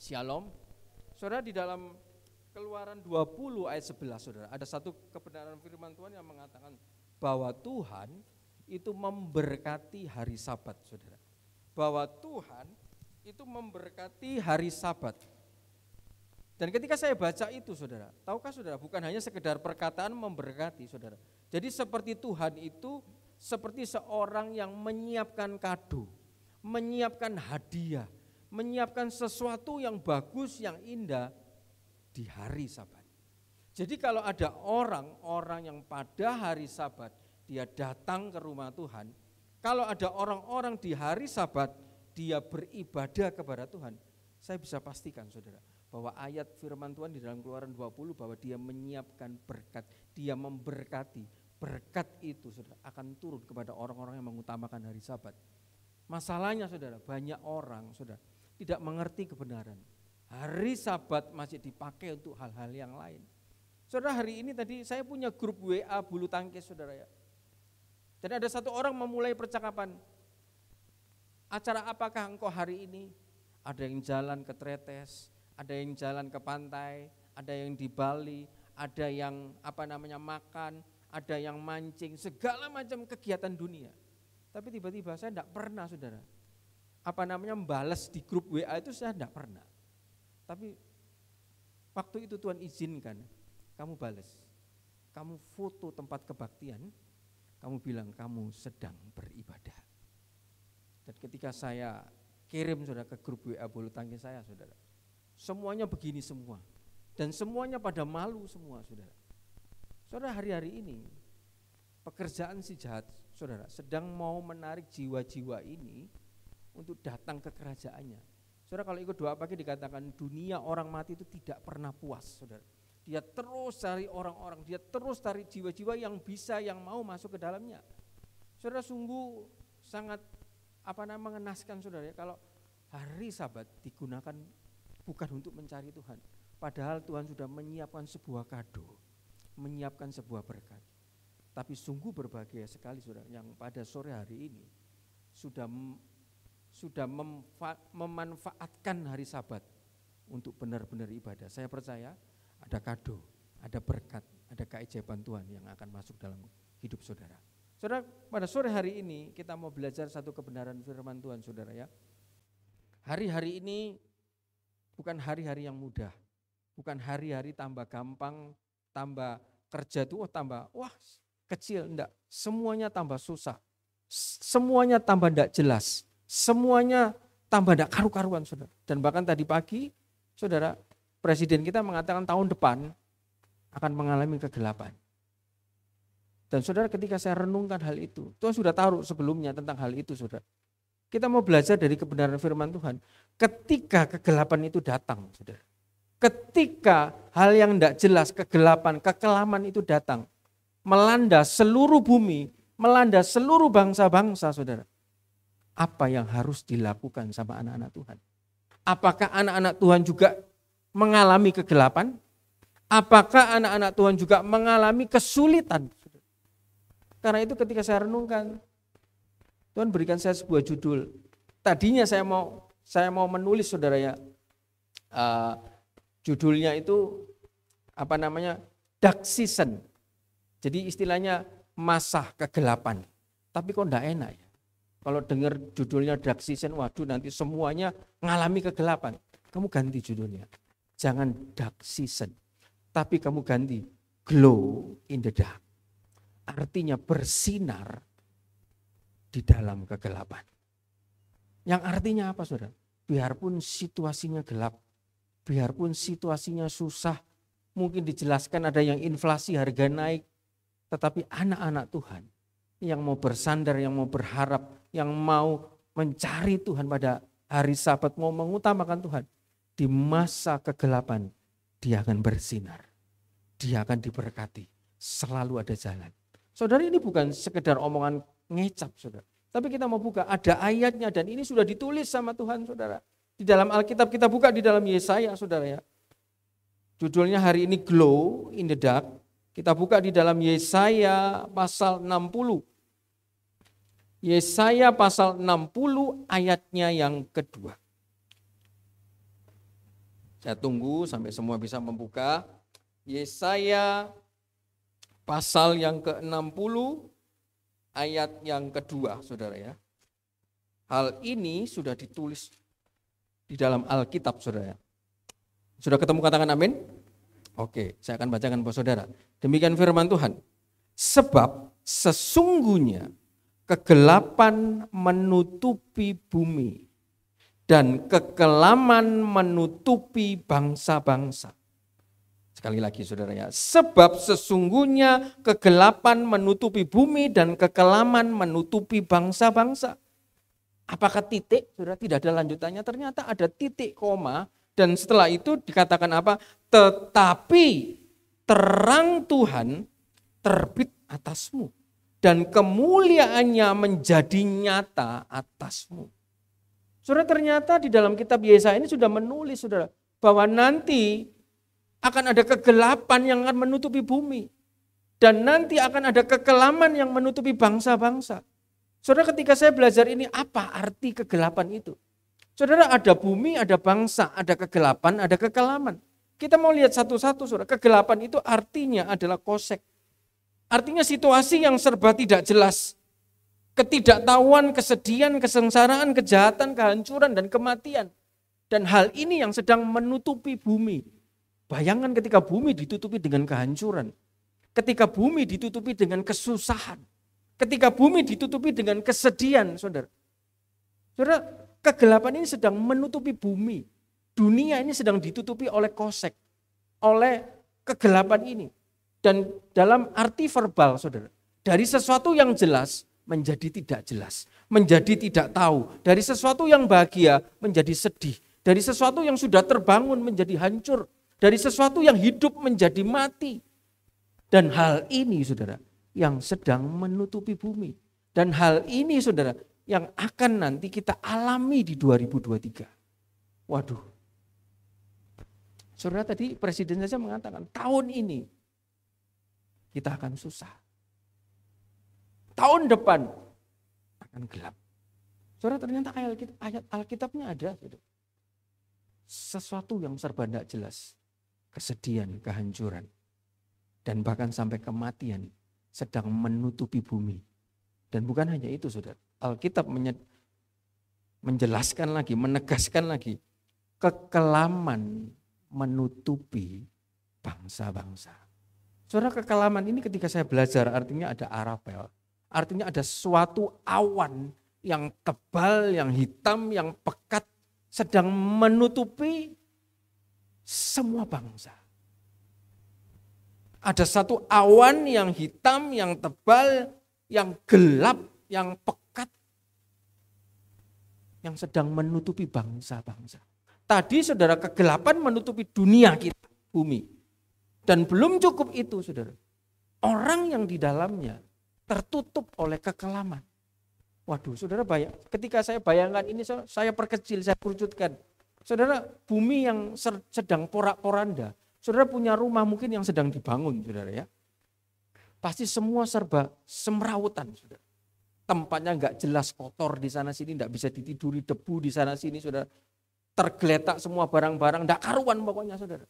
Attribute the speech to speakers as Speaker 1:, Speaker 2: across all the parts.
Speaker 1: Shalom. Saudara di dalam Keluaran 20 ayat 11 Saudara, ada satu kebenaran firman Tuhan yang mengatakan bahwa Tuhan itu memberkati hari Sabat, Saudara. Bahwa Tuhan itu memberkati hari Sabat. Dan ketika saya baca itu Saudara, tahukah Saudara bukan hanya sekedar perkataan memberkati Saudara. Jadi seperti Tuhan itu seperti seorang yang menyiapkan kado, menyiapkan hadiah, menyiapkan sesuatu yang bagus, yang indah di hari Sabat. Jadi kalau ada orang-orang yang pada hari Sabat dia datang ke rumah Tuhan, kalau ada orang-orang di hari Sabat dia beribadah kepada Tuhan, saya bisa pastikan Saudara bahwa ayat firman Tuhan di dalam Keluaran 20 bahwa dia menyiapkan berkat, dia memberkati. Berkat itu Saudara akan turun kepada orang-orang yang mengutamakan hari Sabat. Masalahnya saudara, banyak orang saudara tidak mengerti kebenaran. Hari Sabat masih dipakai untuk hal-hal yang lain. Saudara hari ini tadi saya punya grup WA bulu tangkis saudara ya. Dan ada satu orang memulai percakapan. Acara apakah engkau hari ini? Ada yang jalan ke Tretes, ada yang jalan ke pantai, ada yang di Bali, ada yang apa namanya makan, ada yang mancing, segala macam kegiatan dunia. Tapi tiba-tiba saya tidak pernah saudara apa namanya membalas di grup WA itu saya tidak pernah. Tapi waktu itu Tuhan izinkan kamu balas. Kamu foto tempat kebaktian, kamu bilang kamu sedang beribadah. Dan ketika saya kirim saudara ke grup WA bulu tangki saya saudara, semuanya begini semua. Dan semuanya pada malu semua saudara. Saudara hari-hari ini pekerjaan si jahat saudara sedang mau menarik jiwa-jiwa ini untuk datang ke kerajaannya. Saudara kalau ikut doa pagi dikatakan dunia orang mati itu tidak pernah puas, saudara. Dia terus cari orang-orang, dia terus cari jiwa-jiwa yang bisa, yang mau masuk ke dalamnya. Saudara sungguh sangat apa namanya mengenaskan saudara ya kalau hari sabat digunakan bukan untuk mencari Tuhan. Padahal Tuhan sudah menyiapkan sebuah kado, menyiapkan sebuah berkat. Tapi sungguh berbahagia sekali saudara yang pada sore hari ini sudah sudah memanfaatkan hari sabat untuk benar-benar ibadah. Saya percaya ada kado, ada berkat, ada keajaiban Tuhan yang akan masuk dalam hidup saudara. Saudara, pada sore hari ini kita mau belajar satu kebenaran firman Tuhan saudara ya. Hari-hari ini bukan hari-hari yang mudah. Bukan hari-hari tambah gampang, tambah kerja tuh oh tambah wah kecil enggak. Semuanya tambah susah. Semuanya tambah enggak jelas semuanya tambah tidak karu-karuan saudara. Dan bahkan tadi pagi saudara presiden kita mengatakan tahun depan akan mengalami kegelapan. Dan saudara ketika saya renungkan hal itu, Tuhan sudah taruh sebelumnya tentang hal itu saudara. Kita mau belajar dari kebenaran firman Tuhan. Ketika kegelapan itu datang saudara. Ketika hal yang tidak jelas, kegelapan, kekelaman itu datang. Melanda seluruh bumi, melanda seluruh bangsa-bangsa saudara apa yang harus dilakukan sama anak-anak Tuhan. Apakah anak-anak Tuhan juga mengalami kegelapan? Apakah anak-anak Tuhan juga mengalami kesulitan? Karena itu ketika saya renungkan, Tuhan berikan saya sebuah judul. Tadinya saya mau saya mau menulis saudara ya, uh, judulnya itu apa namanya dark season. Jadi istilahnya masa kegelapan. Tapi kok enggak enak ya. Kalau dengar judulnya dark season, waduh nanti semuanya ngalami kegelapan. Kamu ganti judulnya. Jangan dark season. Tapi kamu ganti glow in the dark. Artinya bersinar di dalam kegelapan. Yang artinya apa saudara? Biarpun situasinya gelap, biarpun situasinya susah, mungkin dijelaskan ada yang inflasi harga naik, tetapi anak-anak Tuhan yang mau bersandar, yang mau berharap yang mau mencari Tuhan pada hari sabat, mau mengutamakan Tuhan, di masa kegelapan dia akan bersinar. Dia akan diberkati. Selalu ada jalan. Saudara ini bukan sekedar omongan ngecap saudara. Tapi kita mau buka, ada ayatnya dan ini sudah ditulis sama Tuhan saudara. Di dalam Alkitab kita buka di dalam Yesaya saudara ya. Judulnya hari ini Glow in the Dark. Kita buka di dalam Yesaya pasal 60 Yesaya pasal 60 ayatnya yang kedua. Saya tunggu sampai semua bisa membuka. Yesaya pasal yang ke-60 ayat yang kedua, Saudara ya. Hal ini sudah ditulis di dalam Alkitab, Saudara. Sudah ketemu katakan amin? Oke, saya akan bacakan buat Saudara. Demikian firman Tuhan. Sebab sesungguhnya Kegelapan menutupi bumi dan kekelaman menutupi bangsa-bangsa. Sekali lagi saudara ya, sebab sesungguhnya kegelapan menutupi bumi dan kekelaman menutupi bangsa-bangsa. Apakah titik? saudara? tidak ada lanjutannya. Ternyata ada titik koma dan setelah itu dikatakan apa? Tetapi terang Tuhan terbit atasmu dan kemuliaannya menjadi nyata atasmu. Saudara ternyata di dalam kitab Yesaya ini sudah menulis saudara bahwa nanti akan ada kegelapan yang akan menutupi bumi dan nanti akan ada kekelaman yang menutupi bangsa-bangsa. Saudara ketika saya belajar ini apa arti kegelapan itu? Saudara ada bumi, ada bangsa, ada kegelapan, ada kekelaman. Kita mau lihat satu-satu saudara. Kegelapan itu artinya adalah kosek. Artinya situasi yang serba tidak jelas. Ketidaktahuan, kesedihan, kesengsaraan, kejahatan, kehancuran, dan kematian. Dan hal ini yang sedang menutupi bumi. Bayangkan ketika bumi ditutupi dengan kehancuran. Ketika bumi ditutupi dengan kesusahan. Ketika bumi ditutupi dengan kesedihan, saudara. Saudara, kegelapan ini sedang menutupi bumi. Dunia ini sedang ditutupi oleh kosek, oleh kegelapan ini. Dan dalam arti verbal, saudara, dari sesuatu yang jelas menjadi tidak jelas, menjadi tidak tahu, dari sesuatu yang bahagia menjadi sedih, dari sesuatu yang sudah terbangun menjadi hancur, dari sesuatu yang hidup menjadi mati. Dan hal ini, saudara, yang sedang menutupi bumi. Dan hal ini, saudara, yang akan nanti kita alami di 2023. Waduh. Saudara tadi presiden saja mengatakan tahun ini kita akan susah. Tahun depan akan gelap. Saudara ternyata ayat Alkitabnya ada. Gitu. Sesuatu yang serba tidak jelas. Kesedihan, kehancuran. Dan bahkan sampai kematian sedang menutupi bumi. Dan bukan hanya itu saudara. Alkitab menjelaskan lagi, menegaskan lagi. Kekelaman menutupi bangsa-bangsa. Saudara kekelaman ini ketika saya belajar artinya ada arapel Artinya ada suatu awan yang tebal, yang hitam, yang pekat sedang menutupi semua bangsa. Ada satu awan yang hitam, yang tebal, yang gelap, yang pekat yang sedang menutupi bangsa-bangsa. Tadi saudara kegelapan menutupi dunia kita, bumi. Dan belum cukup itu saudara. Orang yang di dalamnya tertutup oleh kekelaman. Waduh saudara bayang, ketika saya bayangkan ini saya perkecil, saya kerucutkan. Saudara bumi yang sedang porak-poranda. Saudara punya rumah mungkin yang sedang dibangun saudara ya. Pasti semua serba semrawutan saudara. Tempatnya nggak jelas kotor di sana sini, nggak bisa ditiduri debu di sana sini saudara. Tergeletak semua barang-barang, nggak karuan pokoknya saudara.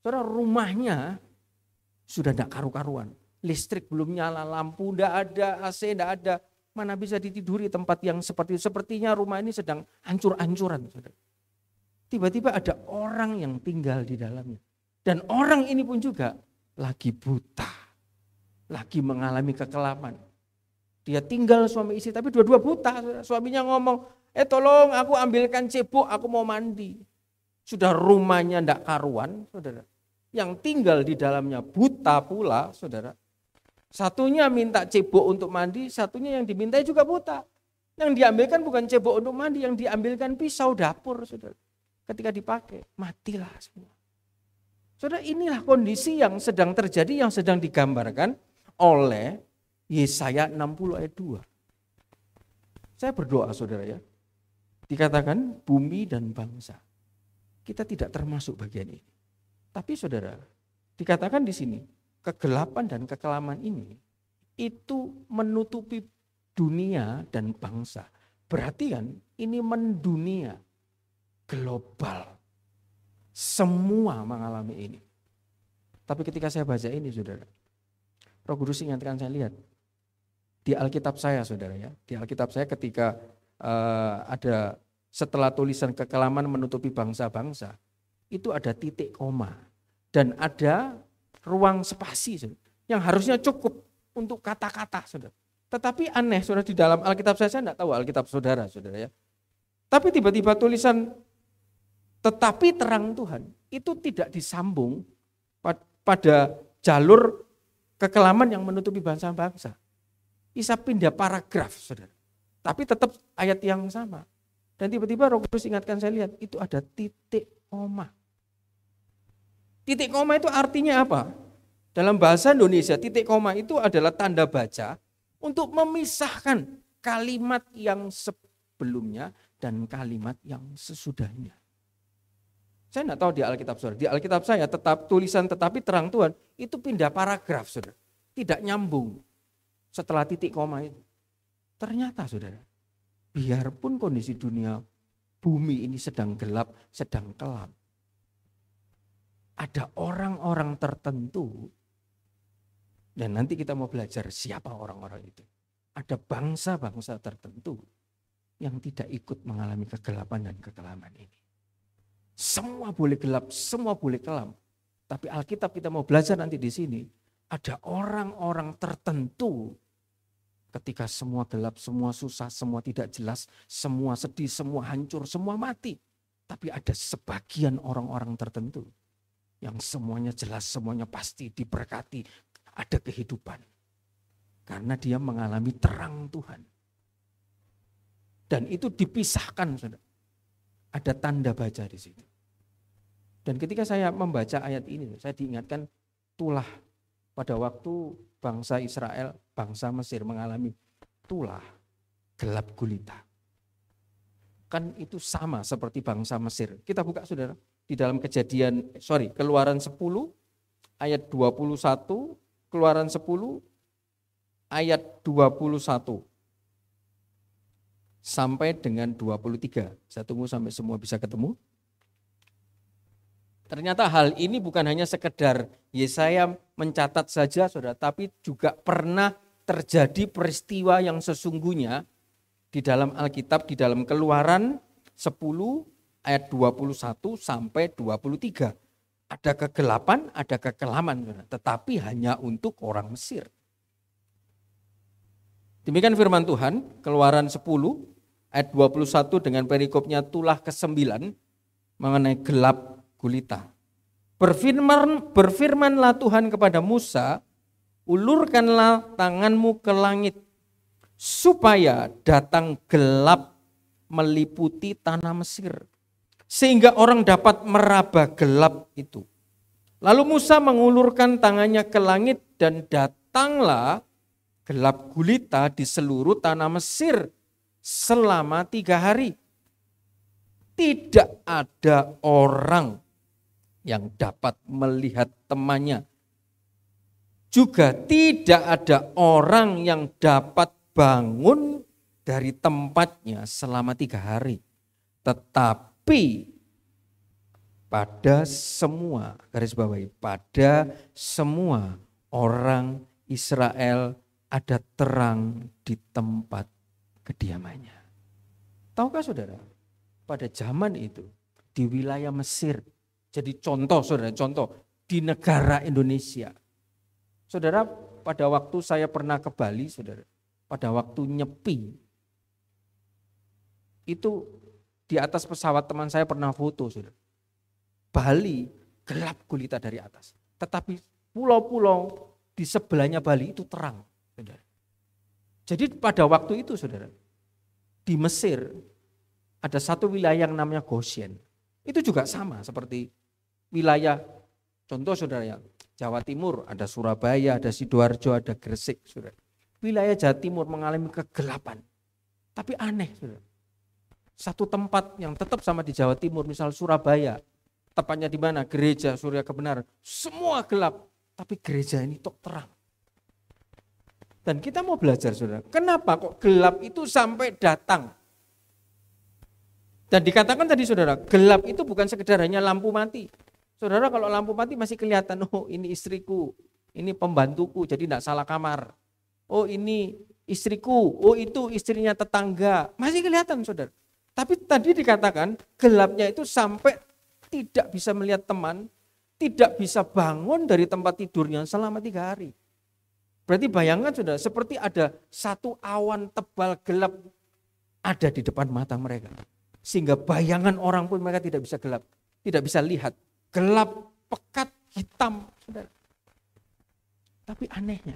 Speaker 1: Saudara rumahnya sudah tidak karu-karuan. Listrik belum nyala, lampu tidak ada, AC tidak ada. Mana bisa ditiduri tempat yang seperti itu. Sepertinya rumah ini sedang hancur-hancuran. Tiba-tiba ada orang yang tinggal di dalamnya. Dan orang ini pun juga lagi buta. Lagi mengalami kekelaman. Dia tinggal suami istri tapi dua-dua buta. Suaminya ngomong, eh tolong aku ambilkan cebok aku mau mandi. Sudah rumahnya ndak karuan saudara yang tinggal di dalamnya buta pula, saudara. Satunya minta cebok untuk mandi, satunya yang dimintai juga buta. Yang diambilkan bukan cebok untuk mandi, yang diambilkan pisau dapur, saudara. Ketika dipakai, matilah semua. Saudara, inilah kondisi yang sedang terjadi, yang sedang digambarkan oleh Yesaya 60 ayat 2. Saya berdoa saudara ya. Dikatakan bumi dan bangsa. Kita tidak termasuk bagian ini. Tapi saudara, dikatakan di sini, kegelapan dan kekelaman ini itu menutupi dunia dan bangsa. Berarti kan ini mendunia global. Semua mengalami ini. Tapi ketika saya baca ini saudara, Roh Kudus ingatkan saya lihat di Alkitab saya saudara ya, di Alkitab saya ketika uh, ada setelah tulisan kekelaman menutupi bangsa-bangsa, itu ada titik koma dan ada ruang spasi yang harusnya cukup untuk kata-kata saudara. Tetapi aneh saudara di dalam Alkitab saya, saya tidak tahu Alkitab saudara saudara ya. Tapi tiba-tiba tulisan tetapi terang Tuhan itu tidak disambung pada jalur kekelaman yang menutupi bangsa-bangsa. Isa pindah paragraf saudara. Tapi tetap ayat yang sama. Dan tiba-tiba Roh Kudus ingatkan saya lihat itu ada titik koma. Titik koma itu artinya apa? Dalam bahasa Indonesia, titik koma itu adalah tanda baca untuk memisahkan kalimat yang sebelumnya dan kalimat yang sesudahnya. Saya tidak tahu di Alkitab saudara. Di Alkitab saya tetap tulisan tetapi terang Tuhan itu pindah paragraf saudara. Tidak nyambung setelah titik koma itu. Ternyata saudara, biarpun kondisi dunia bumi ini sedang gelap, sedang kelam ada orang-orang tertentu dan nanti kita mau belajar siapa orang-orang itu. Ada bangsa-bangsa tertentu yang tidak ikut mengalami kegelapan dan kekelaman ini. Semua boleh gelap, semua boleh kelam. Tapi Alkitab kita mau belajar nanti di sini, ada orang-orang tertentu ketika semua gelap, semua susah, semua tidak jelas, semua sedih, semua hancur, semua mati. Tapi ada sebagian orang-orang tertentu yang semuanya jelas, semuanya pasti diberkati, ada kehidupan. Karena dia mengalami terang Tuhan. Dan itu dipisahkan, saudara. Ada tanda baca di situ. Dan ketika saya membaca ayat ini, saya diingatkan tulah pada waktu bangsa Israel, bangsa Mesir mengalami tulah gelap gulita. Kan itu sama seperti bangsa Mesir. Kita buka saudara di dalam kejadian sorry keluaran 10 ayat 21 keluaran 10 ayat 21 sampai dengan 23. Saya tunggu sampai semua bisa ketemu. Ternyata hal ini bukan hanya sekedar Yesaya mencatat saja Saudara, tapi juga pernah terjadi peristiwa yang sesungguhnya di dalam Alkitab di dalam Keluaran 10 ayat 21 sampai 23. Ada kegelapan, ada kekelaman, tetapi hanya untuk orang Mesir. Demikian firman Tuhan, keluaran 10 ayat 21 dengan perikopnya tulah ke-9 mengenai gelap gulita. Berfirman, berfirmanlah Tuhan kepada Musa, ulurkanlah tanganmu ke langit supaya datang gelap meliputi tanah Mesir sehingga orang dapat meraba gelap itu. Lalu Musa mengulurkan tangannya ke langit dan datanglah gelap gulita di seluruh tanah Mesir selama tiga hari. Tidak ada orang yang dapat melihat temannya. Juga tidak ada orang yang dapat bangun dari tempatnya selama tiga hari. Tetap tapi pada semua garis bawahi pada semua orang Israel ada terang di tempat kediamannya. Tahukah saudara? Pada zaman itu di wilayah Mesir. Jadi contoh saudara, contoh di negara Indonesia. Saudara, pada waktu saya pernah ke Bali, saudara, pada waktu nyepi, itu di atas pesawat teman saya pernah foto. Saudara. Bali gelap gulita dari atas. Tetapi pulau-pulau di sebelahnya Bali itu terang. Saudara. Jadi pada waktu itu saudara, di Mesir ada satu wilayah yang namanya Goshen. Itu juga sama seperti wilayah, contoh saudara ya, Jawa Timur, ada Surabaya, ada Sidoarjo, ada Gresik. Saudara. Wilayah Jawa Timur mengalami kegelapan. Tapi aneh, saudara satu tempat yang tetap sama di Jawa Timur, misal Surabaya, tepatnya di mana gereja Surya Kebenaran, semua gelap, tapi gereja ini tok terang. Dan kita mau belajar saudara, kenapa kok gelap itu sampai datang? Dan dikatakan tadi saudara, gelap itu bukan sekedar hanya lampu mati. Saudara kalau lampu mati masih kelihatan, oh ini istriku, ini pembantuku, jadi tidak salah kamar. Oh ini istriku, oh itu istrinya tetangga. Masih kelihatan saudara. Tapi tadi dikatakan gelapnya itu sampai tidak bisa melihat teman, tidak bisa bangun dari tempat tidurnya selama tiga hari. Berarti bayangkan sudah seperti ada satu awan tebal gelap ada di depan mata mereka. Sehingga bayangan orang pun mereka tidak bisa gelap, tidak bisa lihat. Gelap, pekat, hitam. Tapi anehnya,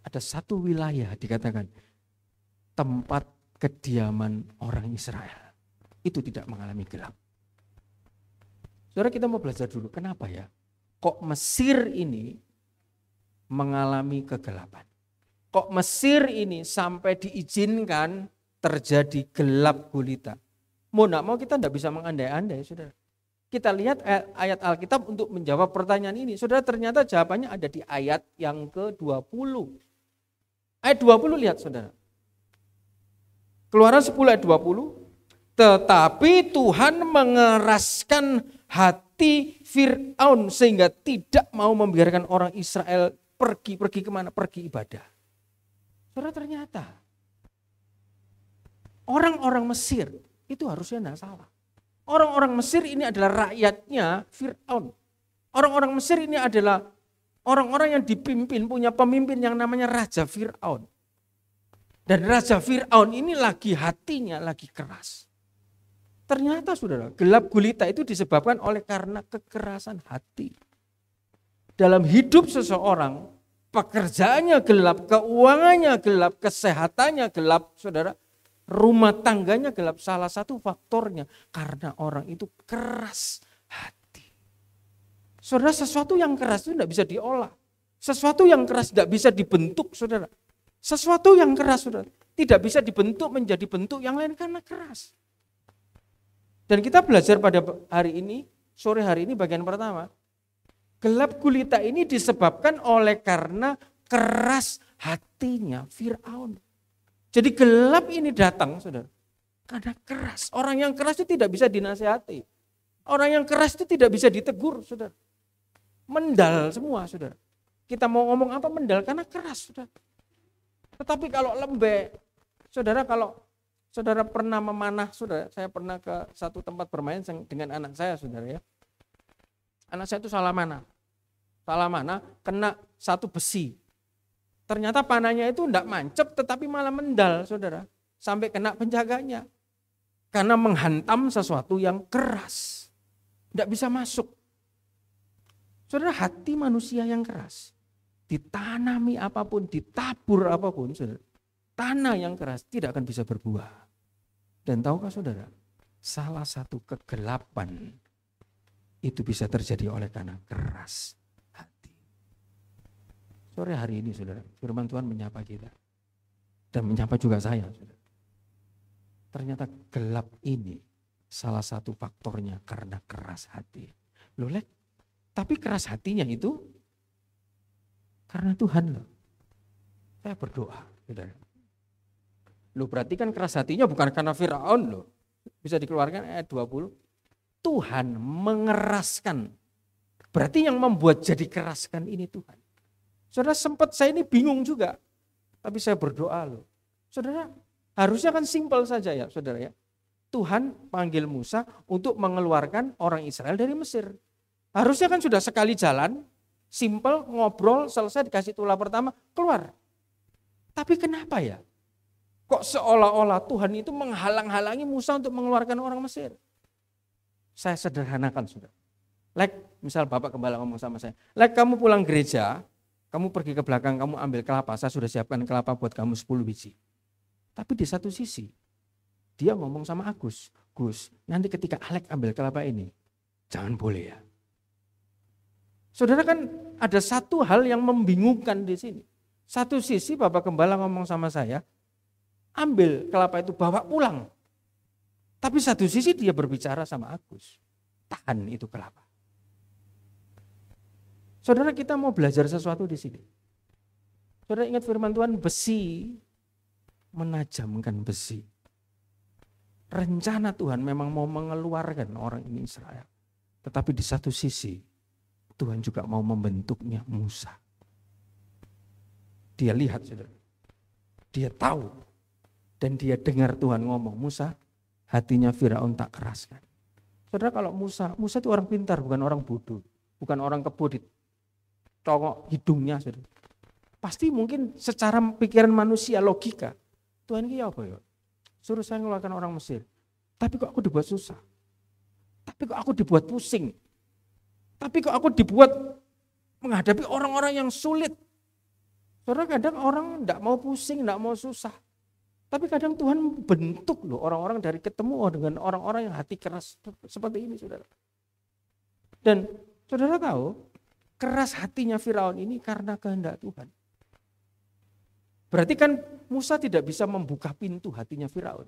Speaker 1: ada satu wilayah dikatakan tempat kediaman orang Israel. Itu tidak mengalami gelap. Saudara kita mau belajar dulu, kenapa ya? Kok Mesir ini mengalami kegelapan? Kok Mesir ini sampai diizinkan terjadi gelap gulita? Mau tidak mau kita tidak bisa mengandai-andai, saudara. Kita lihat ayat Alkitab untuk menjawab pertanyaan ini. Saudara ternyata jawabannya ada di ayat yang ke-20. Ayat 20 lihat saudara. Keluaran 10 ayat 20. Tetapi Tuhan mengeraskan hati Fir'aun sehingga tidak mau membiarkan orang Israel pergi. Pergi kemana? Pergi ibadah. Karena ternyata orang-orang Mesir itu harusnya tidak salah. Orang-orang Mesir ini adalah rakyatnya Fir'aun. Orang-orang Mesir ini adalah orang-orang yang dipimpin, punya pemimpin yang namanya Raja Fir'aun. Dan Raja Fir'aun ini lagi hatinya lagi keras. Ternyata saudara, gelap gulita itu disebabkan oleh karena kekerasan hati. Dalam hidup seseorang, pekerjaannya gelap, keuangannya gelap, kesehatannya gelap, saudara. Rumah tangganya gelap, salah satu faktornya karena orang itu keras hati. Saudara, sesuatu yang keras itu tidak bisa diolah. Sesuatu yang keras tidak bisa dibentuk, saudara sesuatu yang keras, sudah tidak bisa dibentuk menjadi bentuk yang lain karena keras. Dan kita belajar pada hari ini, sore hari ini bagian pertama, gelap gulita ini disebabkan oleh karena keras hatinya Fir'aun. Jadi gelap ini datang, saudara, karena keras. Orang yang keras itu tidak bisa dinasehati. Orang yang keras itu tidak bisa ditegur, saudara. Mendal semua, saudara. Kita mau ngomong apa mendal karena keras, saudara. Tetapi kalau lembek, saudara kalau saudara pernah memanah, saudara, saya pernah ke satu tempat bermain dengan anak saya, saudara ya. Anak saya itu salah mana? Salah mana? Kena satu besi. Ternyata panahnya itu tidak mancep, tetapi malah mendal, saudara. Sampai kena penjaganya. Karena menghantam sesuatu yang keras. Tidak bisa masuk. Saudara, hati manusia yang keras ditanami apapun, ditabur apapun, saudara, tanah hmm. yang keras tidak akan bisa berbuah. Dan tahukah saudara, salah satu kegelapan itu bisa terjadi oleh tanah keras hati. Sore hari ini saudara, firman Tuhan menyapa kita. Dan menyapa juga saya. Saudara. Ternyata gelap ini salah satu faktornya karena keras hati. Loh, tapi keras hatinya itu karena Tuhan loh. Saya berdoa. Saudara. Gitu. Loh berarti kan keras hatinya bukan karena Fir'aun loh. Bisa dikeluarkan ayat 20. Tuhan mengeraskan. Berarti yang membuat jadi keraskan ini Tuhan. Saudara sempat saya ini bingung juga. Tapi saya berdoa loh. Saudara harusnya kan simpel saja ya saudara ya. Tuhan panggil Musa untuk mengeluarkan orang Israel dari Mesir. Harusnya kan sudah sekali jalan, Simple, ngobrol, selesai dikasih tulah pertama, keluar. Tapi kenapa ya? Kok seolah-olah Tuhan itu menghalang-halangi Musa untuk mengeluarkan orang Mesir? Saya sederhanakan sudah. like misal Bapak kembali ngomong sama saya. like kamu pulang gereja, kamu pergi ke belakang, kamu ambil kelapa. Saya sudah siapkan kelapa buat kamu 10 biji. Tapi di satu sisi, dia ngomong sama Agus. Gus, nanti ketika Alek ambil kelapa ini, jangan boleh ya. Saudara kan ada satu hal yang membingungkan di sini. Satu sisi Bapak Gembala ngomong sama saya, ambil kelapa itu bawa pulang. Tapi satu sisi dia berbicara sama Agus, tahan itu kelapa. Saudara kita mau belajar sesuatu di sini. Saudara ingat firman Tuhan, besi menajamkan besi. Rencana Tuhan memang mau mengeluarkan orang ini Israel. Tetapi di satu sisi Tuhan juga mau membentuknya Musa. Dia lihat saudara. Dia tahu. Dan dia dengar Tuhan ngomong, Musa hatinya Firaun tak keraskan. Saudara kalau Musa, Musa itu orang pintar bukan orang bodoh. Bukan orang kebodohan. hidungnya. Saudara. Pasti mungkin secara pikiran manusia logika. Tuhan ini ya apa ya? Suruh saya ngeluarkan orang Mesir. Tapi kok aku dibuat susah? Tapi kok aku dibuat pusing? Tapi kok aku dibuat menghadapi orang-orang yang sulit. Karena kadang orang tidak mau pusing, tidak mau susah. Tapi kadang Tuhan bentuk loh orang-orang dari ketemu oh, dengan orang-orang yang hati keras seperti ini saudara. Dan saudara tahu keras hatinya Firaun ini karena kehendak Tuhan. Berarti kan Musa tidak bisa membuka pintu hatinya Firaun.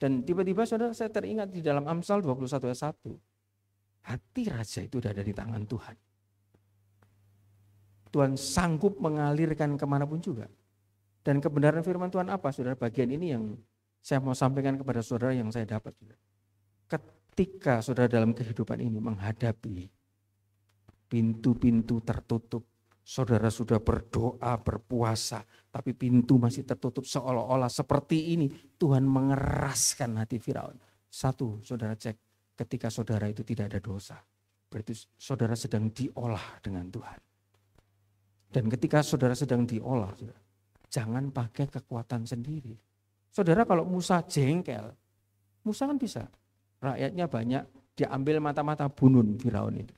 Speaker 1: Dan tiba-tiba saudara saya teringat di dalam Amsal 21 ayat 1 Hati raja itu sudah ada di tangan Tuhan. Tuhan sanggup mengalirkan kemanapun juga. Dan kebenaran firman Tuhan apa? Saudara, bagian ini yang saya mau sampaikan kepada saudara yang saya dapat. Ketika saudara dalam kehidupan ini menghadapi pintu-pintu tertutup, saudara sudah berdoa, berpuasa, tapi pintu masih tertutup seolah-olah seperti ini. Tuhan mengeraskan hati Firaun. Satu, saudara cek ketika saudara itu tidak ada dosa. Berarti saudara sedang diolah dengan Tuhan. Dan ketika saudara sedang diolah, jangan pakai kekuatan sendiri. Saudara kalau Musa jengkel, Musa kan bisa. Rakyatnya banyak, diambil mata-mata bunun Firaun itu.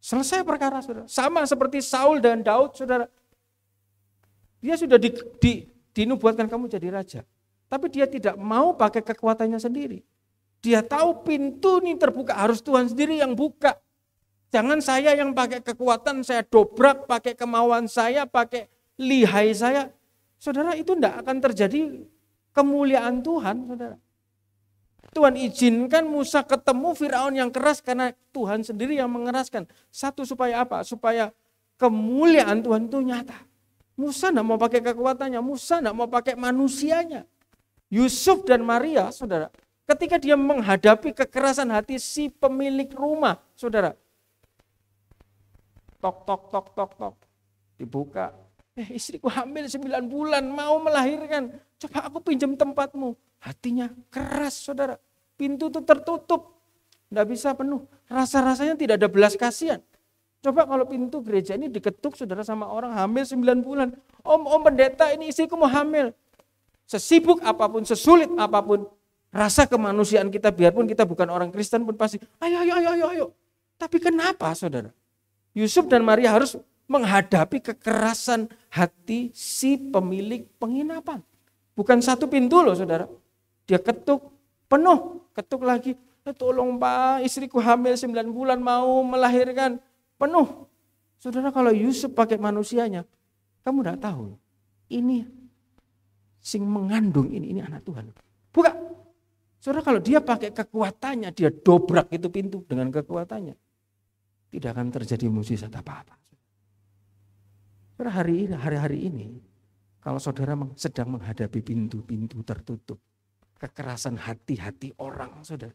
Speaker 1: Selesai perkara saudara. Sama seperti Saul dan Daud saudara. Dia sudah di, di, dinubuatkan kamu jadi raja. Tapi dia tidak mau pakai kekuatannya sendiri. Dia tahu pintu ini terbuka, harus Tuhan sendiri yang buka. Jangan saya yang pakai kekuatan, saya dobrak, pakai kemauan saya, pakai lihai saya. Saudara, itu tidak akan terjadi kemuliaan Tuhan, saudara. Tuhan izinkan Musa ketemu Firaun yang keras karena Tuhan sendiri yang mengeraskan. Satu supaya apa? Supaya kemuliaan Tuhan itu nyata. Musa tidak mau pakai kekuatannya, Musa tidak mau pakai manusianya. Yusuf dan Maria, saudara, ketika dia menghadapi kekerasan hati si pemilik rumah, saudara. Tok, tok, tok, tok, tok. Dibuka. Eh, istriku hamil 9 bulan, mau melahirkan. Coba aku pinjam tempatmu. Hatinya keras, saudara. Pintu itu tertutup. Tidak bisa penuh. Rasa-rasanya tidak ada belas kasihan. Coba kalau pintu gereja ini diketuk saudara sama orang hamil 9 bulan. Om, om pendeta ini istriku mau hamil. Sesibuk apapun, sesulit apapun, Rasa kemanusiaan kita biarpun kita bukan orang Kristen pun pasti, ayo, ayo, ayo, ayo, ayo. Tapi kenapa saudara? Yusuf dan Maria harus menghadapi kekerasan hati si pemilik penginapan. Bukan satu pintu loh saudara. Dia ketuk penuh, ketuk lagi. Ya tolong pak, istriku hamil sembilan bulan mau melahirkan. Penuh. Saudara kalau Yusuf pakai manusianya, kamu tidak tahu. Ini sing mengandung ini, ini anak Tuhan. Buka, Saudara kalau dia pakai kekuatannya, dia dobrak itu pintu dengan kekuatannya. Tidak akan terjadi mukjizat apa-apa. Saudara hari ini, hari-hari ini, kalau saudara sedang menghadapi pintu-pintu tertutup, kekerasan hati-hati orang, saudara.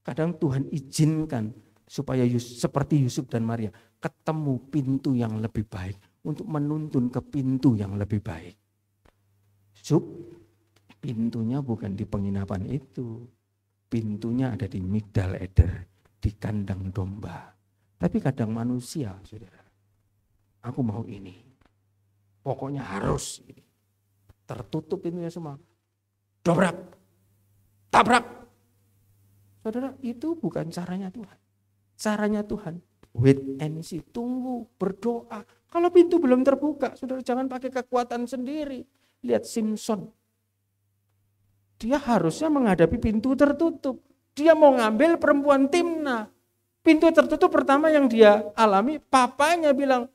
Speaker 1: Kadang Tuhan izinkan supaya Yus, seperti Yusuf dan Maria ketemu pintu yang lebih baik untuk menuntun ke pintu yang lebih baik. Yusuf Pintunya bukan di penginapan itu. Pintunya ada di Migdal Eder, di kandang domba. Tapi kadang manusia, saudara. Aku mau ini. Pokoknya harus ini. Tertutup pintunya semua. Dobrak. Tabrak. Saudara, itu bukan caranya Tuhan. Caranya Tuhan wait and see, tunggu, berdoa. Kalau pintu belum terbuka, saudara jangan pakai kekuatan sendiri. Lihat Simpson, dia harusnya menghadapi pintu tertutup. Dia mau ngambil perempuan Timna. Pintu tertutup pertama yang dia alami, papanya bilang,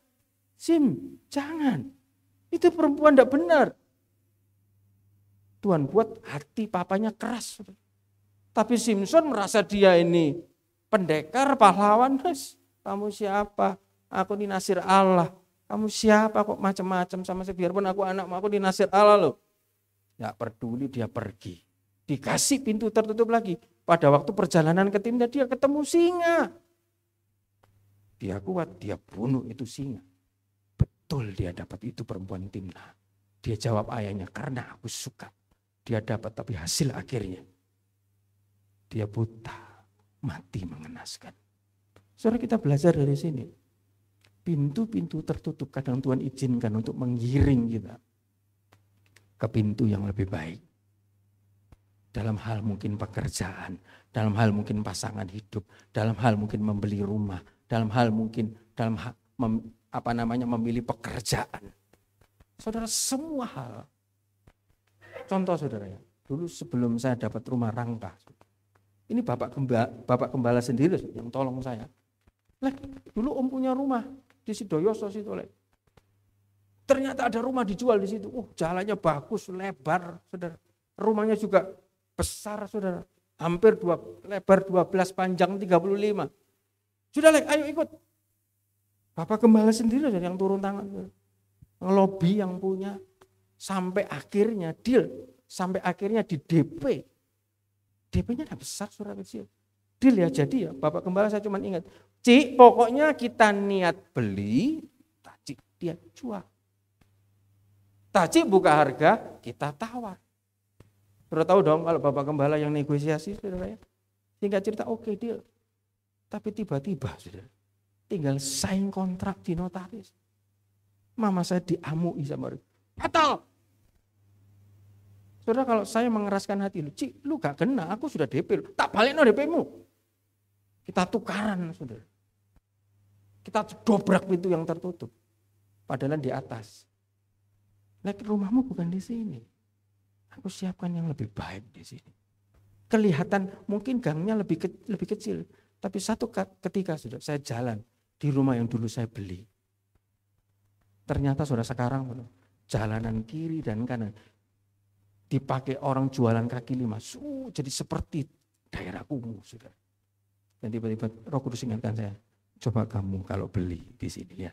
Speaker 1: Sim, jangan. Itu perempuan tidak benar. Tuhan buat hati papanya keras. Tapi Simpson merasa dia ini pendekar, pahlawan. Kamu siapa? Aku ini nasir Allah. Kamu siapa kok macam-macam sama saya? Biarpun aku anakmu, aku di nasir Allah loh. Tidak peduli dia pergi. Dikasih pintu tertutup lagi. Pada waktu perjalanan ke timnya dia ketemu singa. Dia kuat, dia bunuh itu singa. Betul dia dapat itu perempuan timnya. Dia jawab ayahnya, karena aku suka. Dia dapat tapi hasil akhirnya. Dia buta, mati mengenaskan. Saudara kita belajar dari sini pintu-pintu tertutup kadang Tuhan izinkan untuk menggiring kita ke pintu yang lebih baik. Dalam hal mungkin pekerjaan, dalam hal mungkin pasangan hidup, dalam hal mungkin membeli rumah, dalam hal mungkin dalam hal mem, apa namanya memilih pekerjaan. Saudara semua hal. Contoh saudara ya, dulu sebelum saya dapat rumah rangka, ini bapak gembala, bapak gembala sendiri yang tolong saya. Lah, dulu om punya rumah di Sidoyoso situ, Ternyata ada rumah dijual di situ. Uh, jalannya bagus, lebar, saudara. Rumahnya juga besar, saudara. Hampir dua, lebar 12, panjang 35. Sudah, Lek, ayo ikut. Bapak kembali sendiri saudara, yang turun tangan. Ngelobi yang punya. Sampai akhirnya deal. Sampai akhirnya di DP. DP-nya ada besar, saudara kecil. Deal ya, jadi ya. Bapak kembali. saya cuma ingat. Cik, pokoknya kita niat beli, tak cik dia jual. Taji buka harga, kita tawar. Sudah tahu dong kalau Bapak Gembala yang negosiasi, saudara ya. Singkat cerita, oke okay, deal. Tapi tiba-tiba, saudara, tinggal sign kontrak di notaris. Mama saya diamui sama orang. Atau! Saudara kalau saya mengeraskan hati lu, Cik, lu gak kena, aku sudah DP, lu. tak balik no DP-mu. Kita tukaran, saudara. Kita dobrak pintu yang tertutup. Padahal di atas Lihat rumahmu bukan di sini. Aku siapkan yang lebih baik di sini. Kelihatan mungkin gangnya lebih ke, lebih kecil, tapi satu ketika sudah saya jalan di rumah yang dulu saya beli. Ternyata sudah sekarang jalanan kiri dan kanan dipakai orang jualan kaki lima. Su, jadi seperti daerah kumuh sudah. Dan tiba-tiba Roh Kudus ingatkan saya, coba kamu kalau beli di sini ya,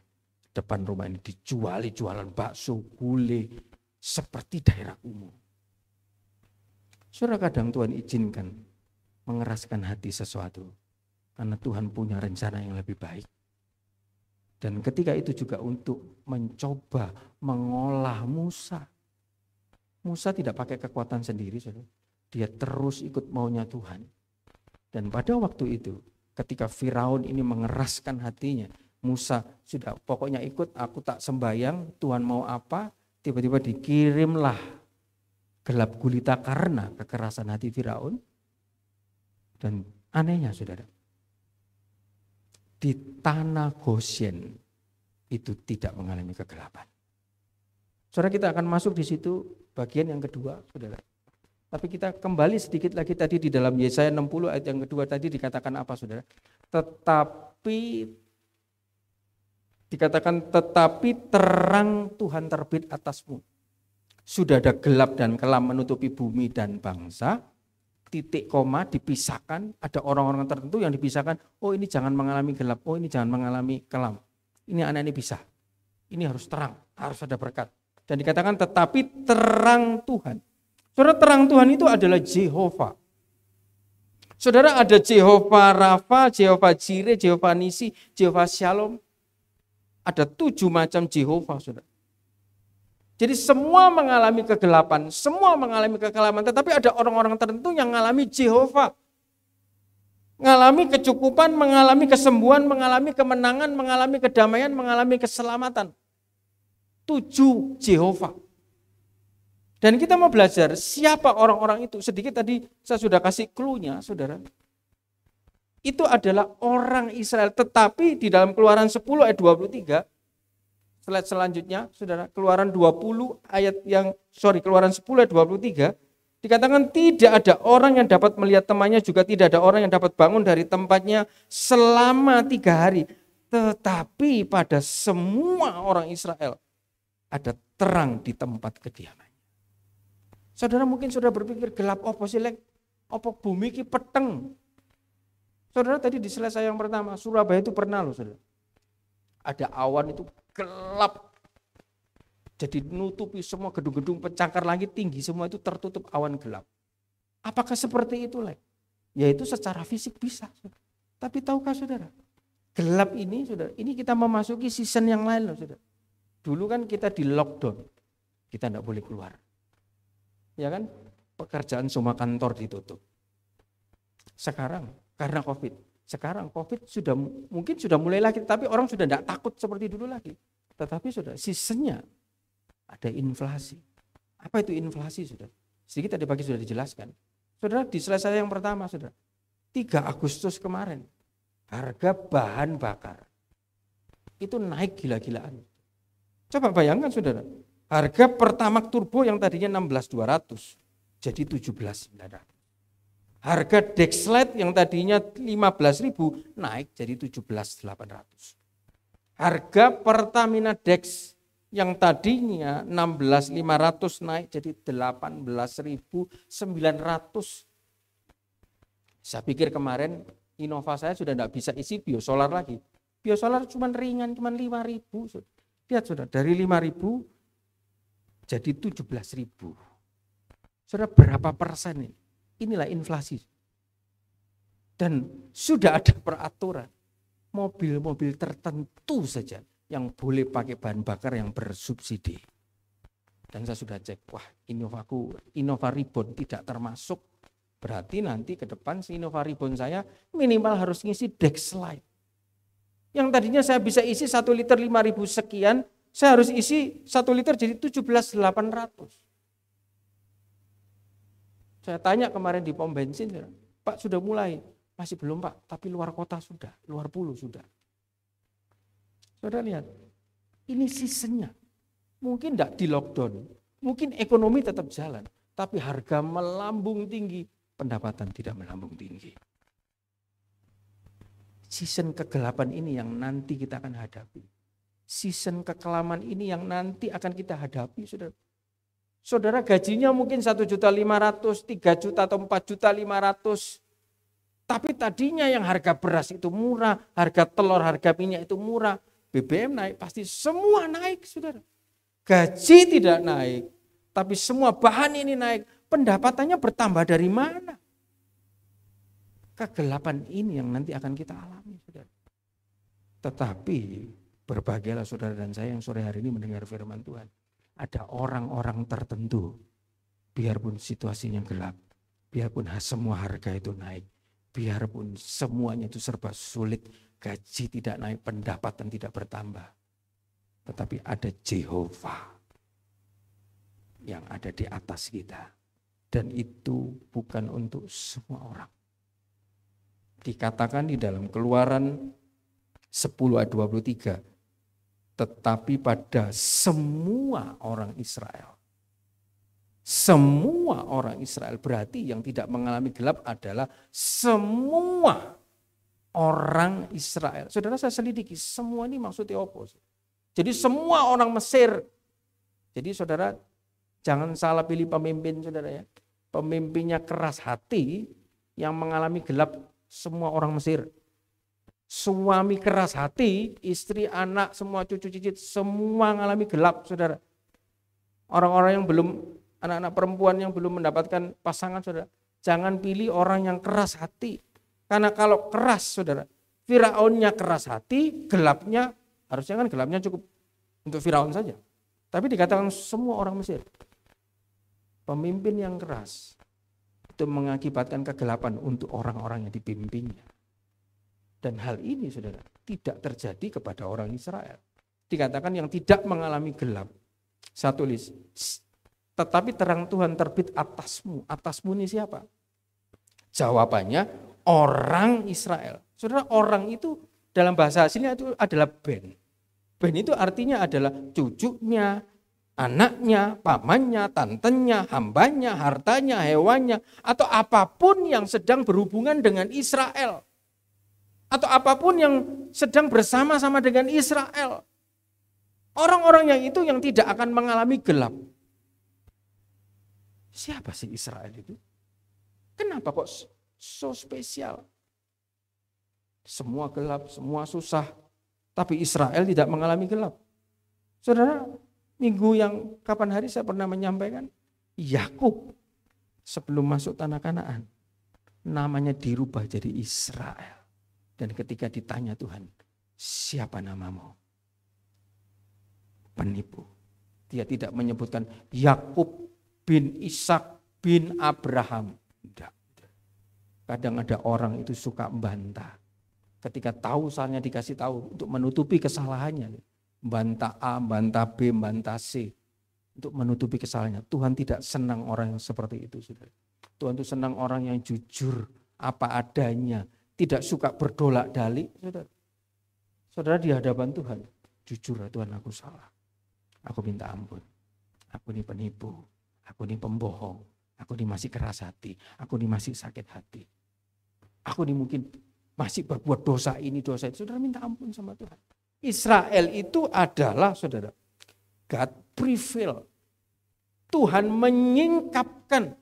Speaker 1: depan rumah ini dijual, jualan bakso, gulai, seperti daerah umum. Surah kadang Tuhan izinkan mengeraskan hati sesuatu karena Tuhan punya rencana yang lebih baik. Dan ketika itu juga untuk mencoba mengolah Musa. Musa tidak pakai kekuatan sendiri, saudara. Dia terus ikut maunya Tuhan. Dan pada waktu itu, ketika Firaun ini mengeraskan hatinya, Musa sudah pokoknya ikut aku tak sembayang Tuhan mau apa tiba-tiba dikirimlah gelap gulita karena kekerasan hati Firaun dan anehnya saudara di tanah Goshen itu tidak mengalami kegelapan saudara kita akan masuk di situ bagian yang kedua saudara tapi kita kembali sedikit lagi tadi di dalam Yesaya 60 ayat yang kedua tadi dikatakan apa saudara? Tetapi Dikatakan tetapi terang Tuhan terbit atasmu. Sudah ada gelap dan kelam menutupi bumi dan bangsa. Titik koma dipisahkan, ada orang-orang tertentu yang dipisahkan. Oh ini jangan mengalami gelap, oh ini jangan mengalami kelam. Ini anak ini bisa. Ini harus terang, harus ada berkat. Dan dikatakan tetapi terang Tuhan. Saudara terang Tuhan itu adalah Jehovah. Saudara ada Jehovah Rafa, Jehovah Jire, Jehovah Nisi, Jehovah Shalom. Ada tujuh macam Jehovah, saudara. Jadi semua mengalami kegelapan, semua mengalami kegelapan, tetapi ada orang-orang tertentu yang mengalami Jehovah. Mengalami kecukupan, mengalami kesembuhan, mengalami kemenangan, mengalami kedamaian, mengalami keselamatan. Tujuh Jehovah. Dan kita mau belajar siapa orang-orang itu. Sedikit tadi saya sudah kasih clue-nya, saudara itu adalah orang Israel. Tetapi di dalam keluaran 10 ayat 23, slide selanjutnya, saudara, keluaran 20 ayat yang, sorry, keluaran 10 ayat 23, dikatakan tidak ada orang yang dapat melihat temannya, juga tidak ada orang yang dapat bangun dari tempatnya selama tiga hari. Tetapi pada semua orang Israel ada terang di tempat kediamannya. Saudara mungkin sudah berpikir gelap apa sih, Lek? bumi ki peteng? Saudara tadi di selesai saya yang pertama, Surabaya itu pernah loh saudara. Ada awan itu gelap. Jadi nutupi semua gedung-gedung pencakar langit tinggi semua itu tertutup awan gelap. Apakah seperti itu Ya Yaitu secara fisik bisa. Saudara. Tapi tahukah saudara? Gelap ini saudara, ini kita memasuki season yang lain loh saudara. Dulu kan kita di lockdown. Kita tidak boleh keluar. Ya kan? Pekerjaan semua kantor ditutup. Sekarang karena COVID. Sekarang COVID sudah mungkin sudah mulai lagi, tapi orang sudah tidak takut seperti dulu lagi. Tetapi sudah sisanya ada inflasi. Apa itu inflasi sudah? Sedikit tadi pagi sudah dijelaskan. Saudara, di selesai yang pertama saudara 3 Agustus kemarin harga bahan bakar itu naik gila-gilaan. Coba bayangkan saudara, harga pertamax turbo yang tadinya 16.200 jadi 17.900. Harga Dexlet yang tadinya 15.000 naik jadi 17.800. Harga Pertamina Dex yang tadinya 16.500 naik jadi 18.900. Saya pikir kemarin Innova saya sudah tidak bisa isi biosolar lagi. Biosolar cuma ringan, cuma 5.000. Lihat sudah dari 5.000 jadi 17.000. Sudah berapa persen ini? Inilah inflasi. Dan sudah ada peraturan mobil-mobil tertentu saja yang boleh pakai bahan bakar yang bersubsidi. Dan saya sudah cek, wah Innovaku, Innova Ribbon tidak termasuk. Berarti nanti ke depan si Innova Ribbon saya minimal harus ngisi deck slide. Yang tadinya saya bisa isi 1 liter 5000 sekian, saya harus isi 1 liter jadi 17800. Saya tanya kemarin di pom bensin, Pak sudah mulai? Masih belum Pak, tapi luar kota sudah, luar pulau sudah. Saudara lihat, ini seasonnya. Mungkin tidak di lockdown, mungkin ekonomi tetap jalan, tapi harga melambung tinggi, pendapatan tidak melambung tinggi. Season kegelapan ini yang nanti kita akan hadapi season kekelaman ini yang nanti akan kita hadapi, saudara. Saudara gajinya mungkin 1 juta 500, 3 juta atau 4 juta 500. Tapi tadinya yang harga beras itu murah, harga telur, harga minyak itu murah. BBM naik, pasti semua naik saudara. Gaji tidak naik, tapi semua bahan ini naik. Pendapatannya bertambah dari mana? Kegelapan ini yang nanti akan kita alami saudara. Tetapi berbahagialah saudara dan saya yang sore hari ini mendengar firman Tuhan ada orang-orang tertentu, biarpun situasinya gelap, biarpun semua harga itu naik, biarpun semuanya itu serba sulit, gaji tidak naik, pendapatan tidak bertambah. Tetapi ada Jehovah yang ada di atas kita. Dan itu bukan untuk semua orang. Dikatakan di dalam keluaran 10 ayat 23, tetapi pada semua orang Israel. Semua orang Israel berarti yang tidak mengalami gelap adalah semua orang Israel. Saudara saya selidiki, semua ini maksudnya apa? Jadi semua orang Mesir. Jadi saudara jangan salah pilih pemimpin saudara ya. Pemimpinnya keras hati yang mengalami gelap semua orang Mesir suami keras hati, istri, anak, semua cucu cicit, semua mengalami gelap, saudara. Orang-orang yang belum, anak-anak perempuan yang belum mendapatkan pasangan, saudara. Jangan pilih orang yang keras hati. Karena kalau keras, saudara, Firaunnya keras hati, gelapnya, harusnya kan gelapnya cukup untuk Firaun saja. Tapi dikatakan semua orang Mesir. Pemimpin yang keras itu mengakibatkan kegelapan untuk orang-orang yang dipimpinnya. Dan hal ini saudara tidak terjadi kepada orang Israel. Dikatakan yang tidak mengalami gelap. Saya tulis, tetapi terang Tuhan terbit atasmu. Atasmu ini siapa? Jawabannya orang Israel. Saudara orang itu dalam bahasa aslinya itu adalah ben. Ben itu artinya adalah cucunya, anaknya, pamannya, tantenya, hambanya, hartanya, hewannya, atau apapun yang sedang berhubungan dengan Israel atau apapun yang sedang bersama-sama dengan Israel. Orang-orang yang itu yang tidak akan mengalami gelap. Siapa sih Israel itu? Kenapa kok so spesial? Semua gelap, semua susah, tapi Israel tidak mengalami gelap. Saudara, minggu yang kapan hari saya pernah menyampaikan Yakub sebelum masuk tanah Kanaan namanya dirubah jadi Israel. Dan ketika ditanya Tuhan, siapa namamu? Penipu. Dia tidak menyebutkan Yakub bin Ishak bin Abraham. Tidak. Kadang ada orang itu suka membantah. Ketika tahu soalnya dikasih tahu untuk menutupi kesalahannya. Bantah A, bantah B, bantah C. Untuk menutupi kesalahannya. Tuhan tidak senang orang yang seperti itu. Tuhan itu senang orang yang jujur apa adanya tidak suka berdolak dalik, saudara. Saudara di hadapan Tuhan, jujur ya Tuhan aku salah. Aku minta ampun. Aku ini penipu. Aku ini pembohong. Aku ini masih keras hati. Aku ini masih sakit hati. Aku ini mungkin masih berbuat dosa ini, dosa itu. Saudara minta ampun sama Tuhan. Israel itu adalah, saudara, God prevail. Tuhan menyingkapkan.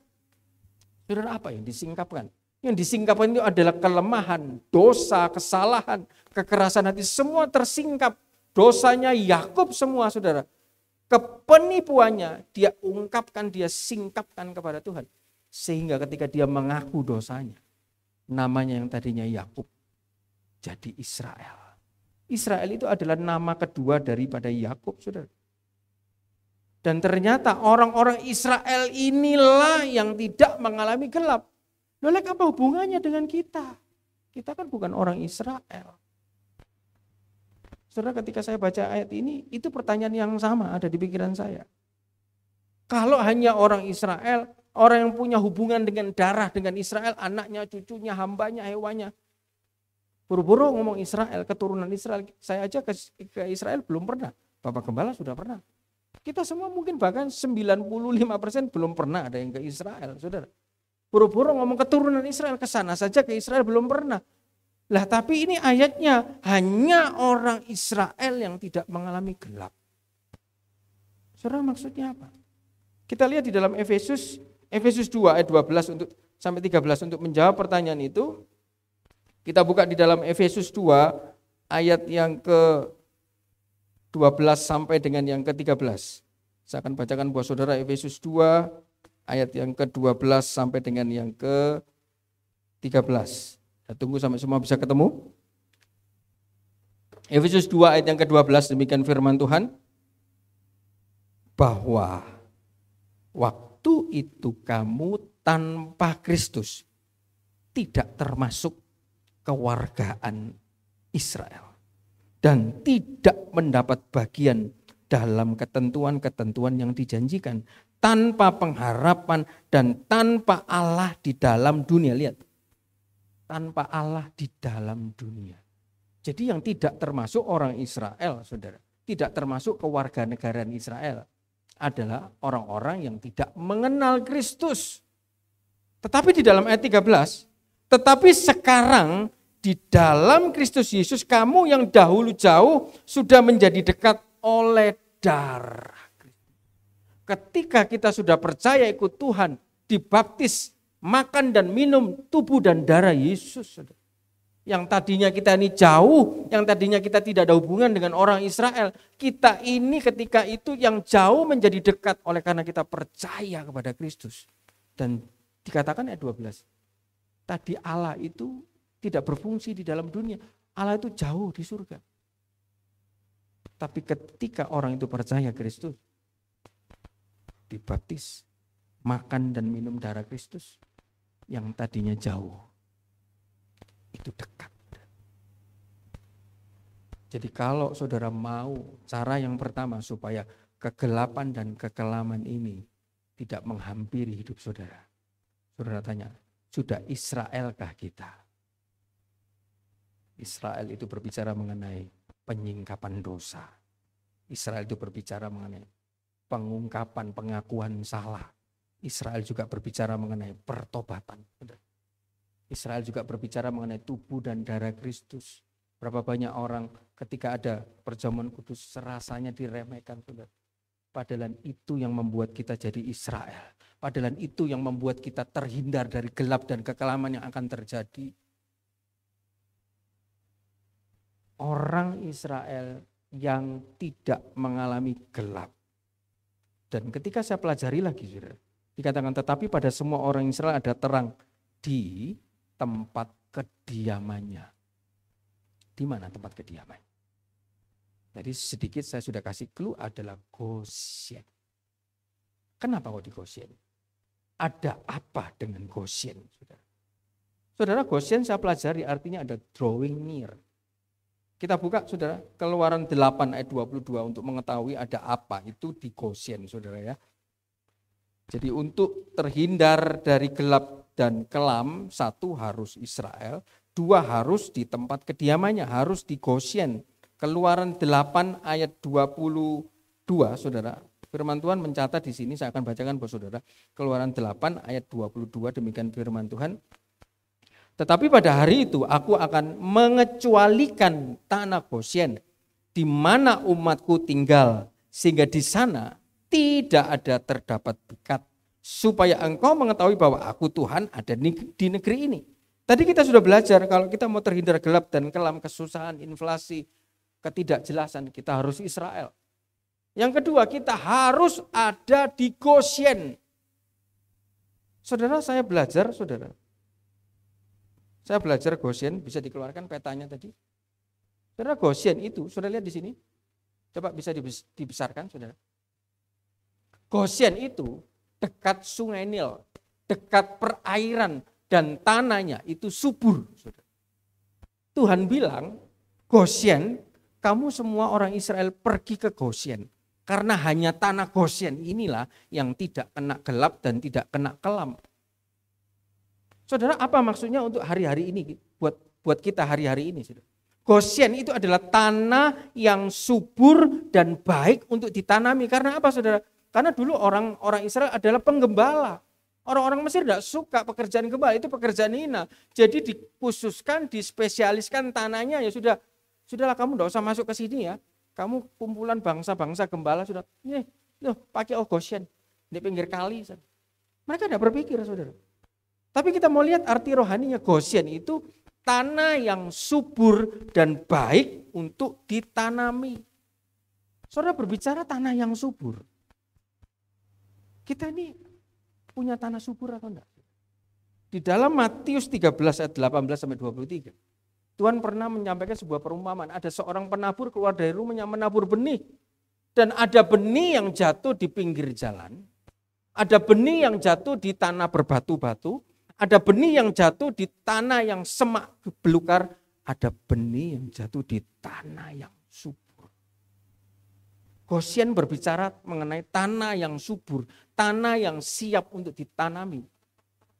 Speaker 1: Saudara apa yang disingkapkan? Yang disingkapkan itu adalah kelemahan, dosa, kesalahan, kekerasan hati. Semua tersingkap. Dosanya Yakub semua saudara. Kepenipuannya dia ungkapkan, dia singkapkan kepada Tuhan. Sehingga ketika dia mengaku dosanya. Namanya yang tadinya Yakub jadi Israel. Israel itu adalah nama kedua daripada Yakub, saudara. Dan ternyata orang-orang Israel inilah yang tidak mengalami gelap. Lelek apa hubungannya dengan kita? Kita kan bukan orang Israel. Saudara ketika saya baca ayat ini, itu pertanyaan yang sama ada di pikiran saya. Kalau hanya orang Israel, orang yang punya hubungan dengan darah dengan Israel, anaknya, cucunya, hambanya, hewannya. Buru-buru ngomong Israel, keturunan Israel. Saya aja ke, ke Israel belum pernah. Bapak Gembala sudah pernah. Kita semua mungkin bahkan 95% belum pernah ada yang ke Israel, saudara. Buru-buru ngomong keturunan Israel ke sana saja ke Israel belum pernah. Lah tapi ini ayatnya hanya orang Israel yang tidak mengalami gelap. Saudara maksudnya apa? Kita lihat di dalam Efesus Efesus 2 ayat 12 untuk sampai 13 untuk menjawab pertanyaan itu. Kita buka di dalam Efesus 2 ayat yang ke 12 sampai dengan yang ke-13. Saya akan bacakan buat saudara Efesus 2 ayat yang ke-12 sampai dengan yang ke-13. Kita tunggu sampai semua bisa ketemu. Efesus 2 ayat yang ke-12 demikian firman Tuhan bahwa waktu itu kamu tanpa Kristus tidak termasuk kewargaan Israel dan tidak mendapat bagian dalam ketentuan-ketentuan yang dijanjikan tanpa pengharapan dan tanpa Allah di dalam dunia. Lihat, tanpa Allah di dalam dunia. Jadi yang tidak termasuk orang Israel, saudara, tidak termasuk kewarganegaraan Israel adalah orang-orang yang tidak mengenal Kristus. Tetapi di dalam ayat 13, tetapi sekarang di dalam Kristus Yesus kamu yang dahulu jauh sudah menjadi dekat oleh darah ketika kita sudah percaya ikut Tuhan, dibaptis, makan dan minum tubuh dan darah Yesus. Yang tadinya kita ini jauh, yang tadinya kita tidak ada hubungan dengan orang Israel, kita ini ketika itu yang jauh menjadi dekat oleh karena kita percaya kepada Kristus. Dan dikatakan ayat 12, tadi Allah itu tidak berfungsi di dalam dunia. Allah itu jauh di surga. Tapi ketika orang itu percaya Kristus, dibaptis, makan dan minum darah Kristus yang tadinya jauh itu dekat. Jadi kalau saudara mau cara yang pertama supaya kegelapan dan kekelaman ini tidak menghampiri hidup saudara. Saudara tanya, sudah Israelkah kita? Israel itu berbicara mengenai penyingkapan dosa. Israel itu berbicara mengenai pengungkapan pengakuan salah. Israel juga berbicara mengenai pertobatan. Israel juga berbicara mengenai tubuh dan darah Kristus. Berapa banyak orang ketika ada perjamuan kudus serasanya diremehkan. Saudara. Padahal itu yang membuat kita jadi Israel. Padahal itu yang membuat kita terhindar dari gelap dan kekelaman yang akan terjadi. Orang Israel yang tidak mengalami gelap dan ketika saya pelajari lagi, saudara, dikatakan tetapi pada semua orang Israel ada terang di tempat kediamannya. Di mana tempat kediaman? Jadi sedikit saya sudah kasih clue adalah Goshen. Kenapa kok di Goshen? Ada apa dengan Goshen? Saudara, saudara Goshen saya pelajari artinya ada drawing near. Kita buka saudara keluaran 8 ayat 22 untuk mengetahui ada apa itu di Goshen saudara ya. Jadi untuk terhindar dari gelap dan kelam satu harus Israel, dua harus di tempat kediamannya, harus di Goshen. Keluaran 8 ayat 22 saudara Firman Tuhan mencatat di sini, saya akan bacakan buat saudara. Keluaran 8 ayat 22, demikian firman Tuhan. Tetapi pada hari itu aku akan mengecualikan tanah Goshen di mana umatku tinggal sehingga di sana tidak ada terdapat bekat supaya engkau mengetahui bahwa aku Tuhan ada di negeri ini. Tadi kita sudah belajar kalau kita mau terhindar gelap dan kelam kesusahan, inflasi, ketidakjelasan kita harus Israel. Yang kedua kita harus ada di Goshen. Saudara saya belajar saudara saya belajar Gaussian bisa dikeluarkan petanya tadi. Saudara Gaussian itu, sudah lihat di sini. Coba bisa dibesarkan, saudara. Gaussian itu dekat sungai Nil, dekat perairan dan tanahnya itu subur. Saudara. Tuhan bilang, Gaussian kamu semua orang Israel pergi ke Gaussian Karena hanya tanah Gosien inilah yang tidak kena gelap dan tidak kena kelam. Saudara, apa maksudnya untuk hari-hari ini buat buat kita hari-hari ini, Saudara? Goshen itu adalah tanah yang subur dan baik untuk ditanami. Karena apa, Saudara? Karena dulu orang orang Israel adalah penggembala. Orang-orang Mesir tidak suka pekerjaan gembala, itu pekerjaan hina. Jadi dikhususkan, dispesialiskan tanahnya ya sudah. Sudahlah kamu tidak usah masuk ke sini ya. Kamu kumpulan bangsa-bangsa gembala sudah. Nih, loh, pakai oh Goshen di pinggir kali. Saudara. Mereka tidak berpikir, saudara. Tapi kita mau lihat arti rohaninya Goshen itu tanah yang subur dan baik untuk ditanami. Saudara berbicara tanah yang subur. Kita ini punya tanah subur atau enggak? Di dalam Matius 13 ayat 18 sampai 23. Tuhan pernah menyampaikan sebuah perumpamaan. Ada seorang penabur keluar dari rumahnya menabur benih. Dan ada benih yang jatuh di pinggir jalan. Ada benih yang jatuh di tanah berbatu-batu ada benih yang jatuh di tanah yang semak belukar, ada benih yang jatuh di tanah yang subur. Gosien berbicara mengenai tanah yang subur, tanah yang siap untuk ditanami.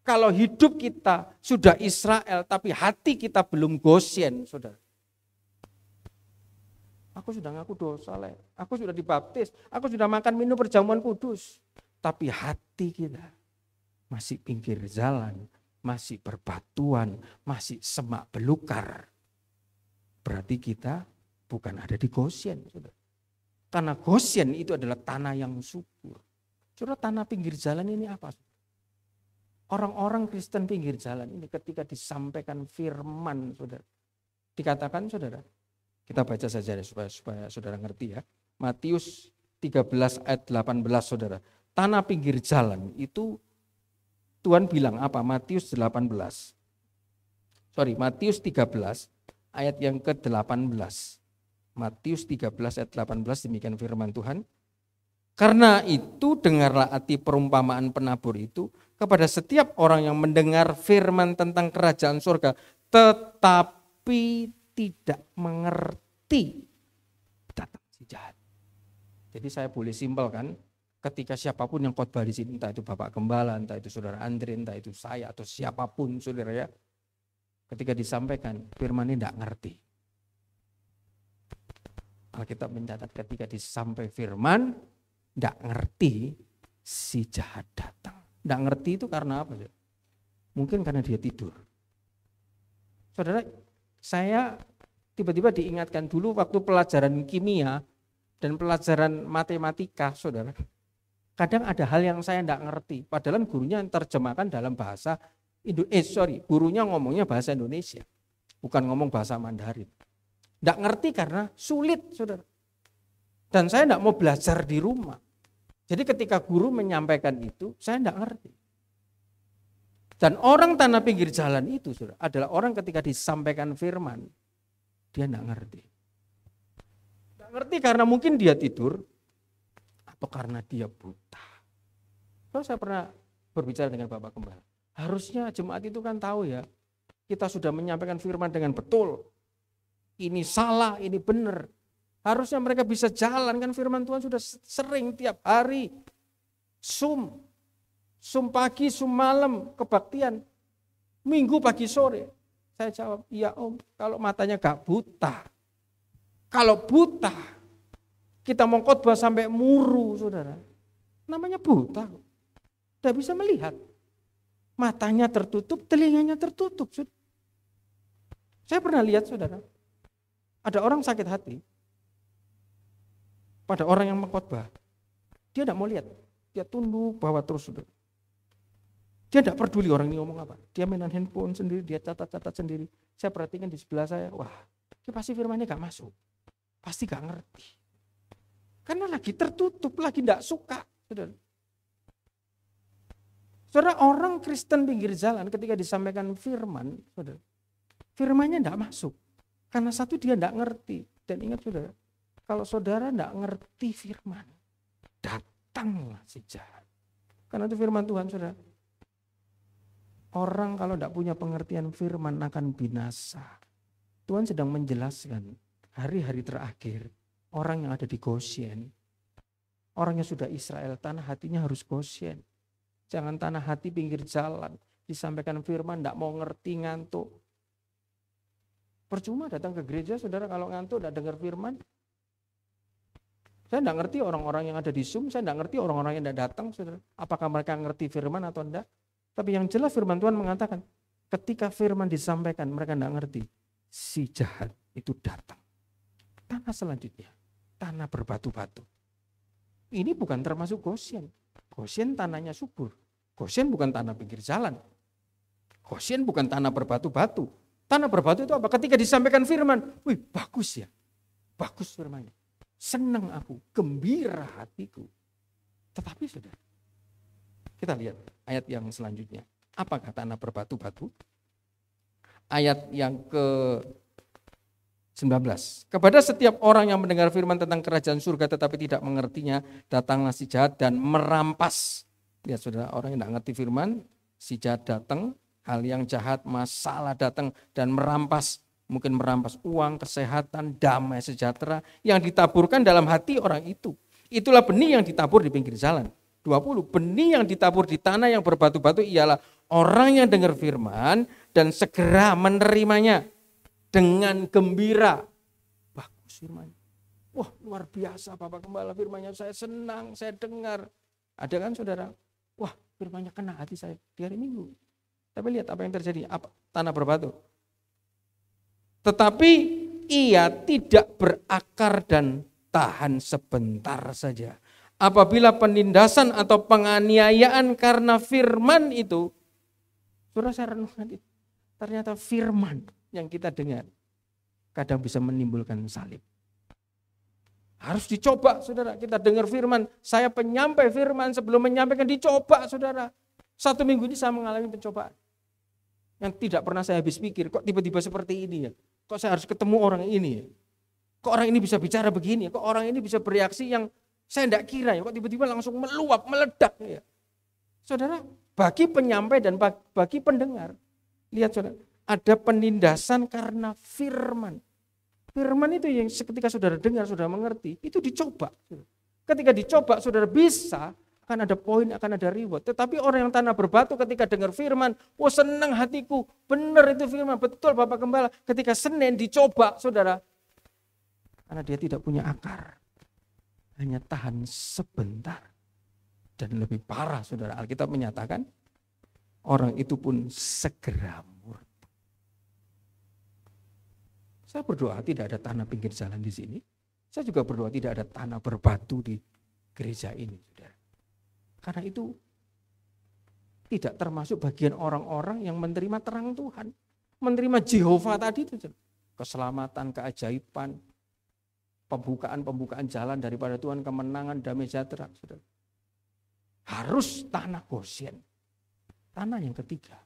Speaker 1: Kalau hidup kita sudah Israel tapi hati kita belum Gosien, Saudara. Aku sudah ngaku dosa, Le. Aku sudah dibaptis, aku sudah makan minum perjamuan kudus, tapi hati kita masih pinggir jalan, masih berbatuan, masih semak belukar. Berarti kita bukan ada di Goshen. Saudara. tanah Goshen itu adalah tanah yang subur. Saudara tanah pinggir jalan ini apa? Orang-orang Kristen pinggir jalan ini ketika disampaikan firman saudara. Dikatakan saudara, kita baca saja deh, supaya, supaya saudara ngerti ya. Matius 13 ayat 18 saudara. Tanah pinggir jalan itu Tuhan bilang apa? Matius 18. Sorry, Matius 13 ayat yang ke-18. Matius 13 ayat 18 demikian firman Tuhan. Karena itu dengarlah hati perumpamaan penabur itu kepada setiap orang yang mendengar firman tentang kerajaan surga tetapi tidak mengerti datang si jahat. Jadi saya boleh simpel kan, ketika siapapun yang khotbah di sini, entah itu Bapak Gembala, entah itu Saudara Andre, entah itu saya atau siapapun Saudara ya, ketika disampaikan firman ini tidak ngerti. Alkitab mencatat ketika disampaikan firman, tidak ngerti si jahat datang. Tidak ngerti itu karena apa? Mungkin karena dia tidur. Saudara, saya tiba-tiba diingatkan dulu waktu pelajaran kimia dan pelajaran matematika, saudara kadang ada hal yang saya tidak ngerti. Padahal gurunya terjemahkan dalam bahasa Indo Eh, sorry, gurunya ngomongnya bahasa Indonesia. Bukan ngomong bahasa Mandarin. Tidak ngerti karena sulit, saudara. Dan saya tidak mau belajar di rumah. Jadi ketika guru menyampaikan itu, saya tidak ngerti. Dan orang tanah pinggir jalan itu saudara, adalah orang ketika disampaikan firman, dia tidak ngerti. Tidak ngerti karena mungkin dia tidur, atau karena dia buta. Kalau saya pernah berbicara dengan Bapak Gembala, harusnya jemaat itu kan tahu ya, kita sudah menyampaikan firman dengan betul. Ini salah, ini benar. Harusnya mereka bisa jalan kan firman Tuhan sudah sering tiap hari. Sum, sum pagi, sum malam, kebaktian. Minggu pagi sore. Saya jawab, iya om, kalau matanya gak buta. Kalau buta, kita mau khotbah sampai muru, saudara. Namanya buta. Tidak bisa melihat. Matanya tertutup, telinganya tertutup. Saudara. Saya pernah lihat, saudara. Ada orang sakit hati. Pada orang yang mengkhotbah. Dia tidak mau lihat. Dia tunduk bawa terus, saudara. Dia tidak peduli orang ini ngomong apa. Dia mainan handphone sendiri, dia catat-catat sendiri. Saya perhatikan di sebelah saya, wah, dia pasti firmannya gak masuk. Pasti gak ngerti. Karena lagi tertutup, lagi tidak suka. Saudara. saudara orang Kristen pinggir jalan ketika disampaikan firman, saudara, firmannya tidak masuk. Karena satu dia tidak ngerti. Dan ingat saudara, kalau saudara tidak ngerti firman, datanglah si jahat. Karena itu firman Tuhan saudara. Orang kalau tidak punya pengertian firman akan binasa. Tuhan sedang menjelaskan hari-hari terakhir orang yang ada di Goshen. Orang yang sudah Israel, tanah hatinya harus Goshen. Jangan tanah hati pinggir jalan. Disampaikan firman, tidak mau ngerti, ngantuk. Percuma datang ke gereja, saudara kalau ngantuk, tidak dengar firman. Saya tidak ngerti orang-orang yang ada di Zoom, saya tidak ngerti orang-orang yang tidak datang, saudara. Apakah mereka ngerti firman atau tidak? Tapi yang jelas firman Tuhan mengatakan, ketika firman disampaikan, mereka tidak ngerti. Si jahat itu datang. Tanah selanjutnya, tanah berbatu-batu. Ini bukan termasuk Goshen. Goshen tanahnya subur. Goshen bukan tanah pinggir jalan. Goshen bukan tanah berbatu-batu. Tanah berbatu itu apa? Ketika disampaikan firman, wih bagus ya. Bagus firmanya, Senang aku, gembira hatiku. Tetapi sudah. kita lihat ayat yang selanjutnya. Apakah tanah berbatu-batu? Ayat yang ke 19. Kepada setiap orang yang mendengar firman tentang kerajaan surga tetapi tidak mengertinya, datanglah si jahat dan merampas. Lihat ya, saudara, orang yang tidak ngerti firman, si jahat datang, hal yang jahat, masalah datang dan merampas. Mungkin merampas uang, kesehatan, damai, sejahtera yang ditaburkan dalam hati orang itu. Itulah benih yang ditabur di pinggir jalan. 20. Benih yang ditabur di tanah yang berbatu-batu ialah orang yang dengar firman dan segera menerimanya dengan gembira. Bagus firman. Wah luar biasa Bapak Gembala firmanya saya senang, saya dengar. Ada kan saudara? Wah firmanya kena hati saya di hari minggu. Tapi lihat apa yang terjadi, apa, tanah berbatu. Tetapi ia tidak berakar dan tahan sebentar saja. Apabila penindasan atau penganiayaan karena firman itu, sudah saya renungkan itu. Ternyata firman yang kita dengar kadang bisa menimbulkan salib. Harus dicoba saudara, kita dengar firman, saya penyampai firman sebelum menyampaikan dicoba saudara. Satu minggu ini saya mengalami pencobaan. Yang tidak pernah saya habis pikir, kok tiba-tiba seperti ini ya? Kok saya harus ketemu orang ini ya? Kok orang ini bisa bicara begini ya? Kok orang ini bisa bereaksi yang saya tidak kira ya? Kok tiba-tiba langsung meluap, meledak ya? Saudara, bagi penyampai dan bagi pendengar, lihat saudara, ada penindasan karena firman. Firman itu yang ketika saudara dengar, saudara mengerti, itu dicoba. Ketika dicoba, saudara bisa, akan ada poin, akan ada reward. Tetapi orang yang tanah berbatu ketika dengar firman, oh senang hatiku, benar itu firman, betul Bapak Gembala. Ketika Senin dicoba, saudara, karena dia tidak punya akar. Hanya tahan sebentar. Dan lebih parah, saudara, Alkitab menyatakan, orang itu pun segera Saya berdoa tidak ada tanah pinggir jalan di sini. Saya juga berdoa tidak ada tanah berbatu di gereja ini. Saudara. Karena itu tidak termasuk bagian orang-orang yang menerima terang Tuhan. Menerima Jehova tadi itu. Keselamatan, keajaiban, pembukaan-pembukaan jalan daripada Tuhan, kemenangan, damai sejahtera. Saudara. Harus tanah Goshen. Tanah yang ketiga.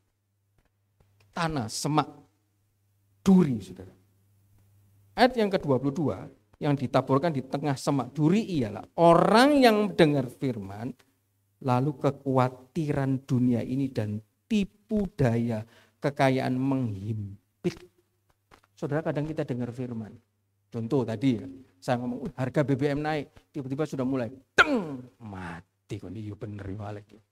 Speaker 1: Tanah semak duri, saudara. Ayat yang ke-22 yang ditaburkan di tengah semak duri ialah orang yang dengar firman lalu kekhawatiran dunia ini dan tipu daya kekayaan menghimpit. Saudara kadang kita dengar firman. Contoh tadi ya, saya ngomong harga BBM naik, tiba-tiba sudah mulai teng mati kok ini iya bener ya, lagi. Ya.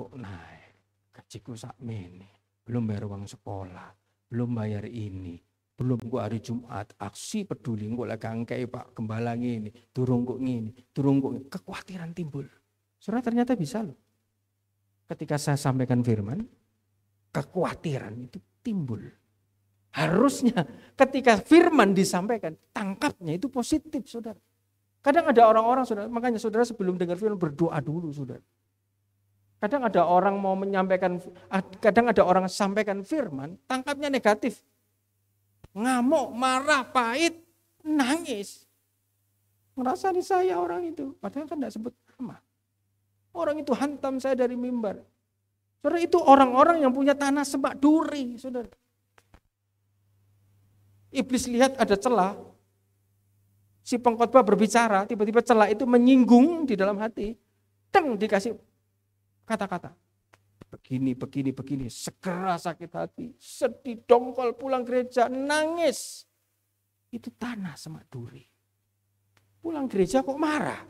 Speaker 1: Kok naik? Gajiku sak ini, belum bayar uang sekolah, belum bayar ini, belum kok hari Jumat, aksi peduli kok lagi kayak Pak Gembala ini, turung kok ini, turung kok kekhawatiran timbul. Saudara ternyata bisa loh. Ketika saya sampaikan firman, kekhawatiran itu timbul. Harusnya ketika firman disampaikan, tangkapnya itu positif, Saudara. Kadang ada orang-orang, Saudara, makanya Saudara sebelum dengar firman berdoa dulu, Saudara. Kadang ada orang mau menyampaikan, ah, kadang ada orang sampaikan firman, tangkapnya negatif ngamuk, marah, pahit, nangis. Ngerasani saya orang itu. Padahal kan tidak sebut nama. Orang itu hantam saya dari mimbar. Saudara itu orang-orang yang punya tanah sebak duri, saudara. Iblis lihat ada celah. Si pengkhotbah berbicara, tiba-tiba celah itu menyinggung di dalam hati. Teng dikasih kata-kata begini, begini, begini. Segera sakit hati, sedih, dongkol pulang gereja, nangis. Itu tanah semak duri. Pulang gereja kok marah.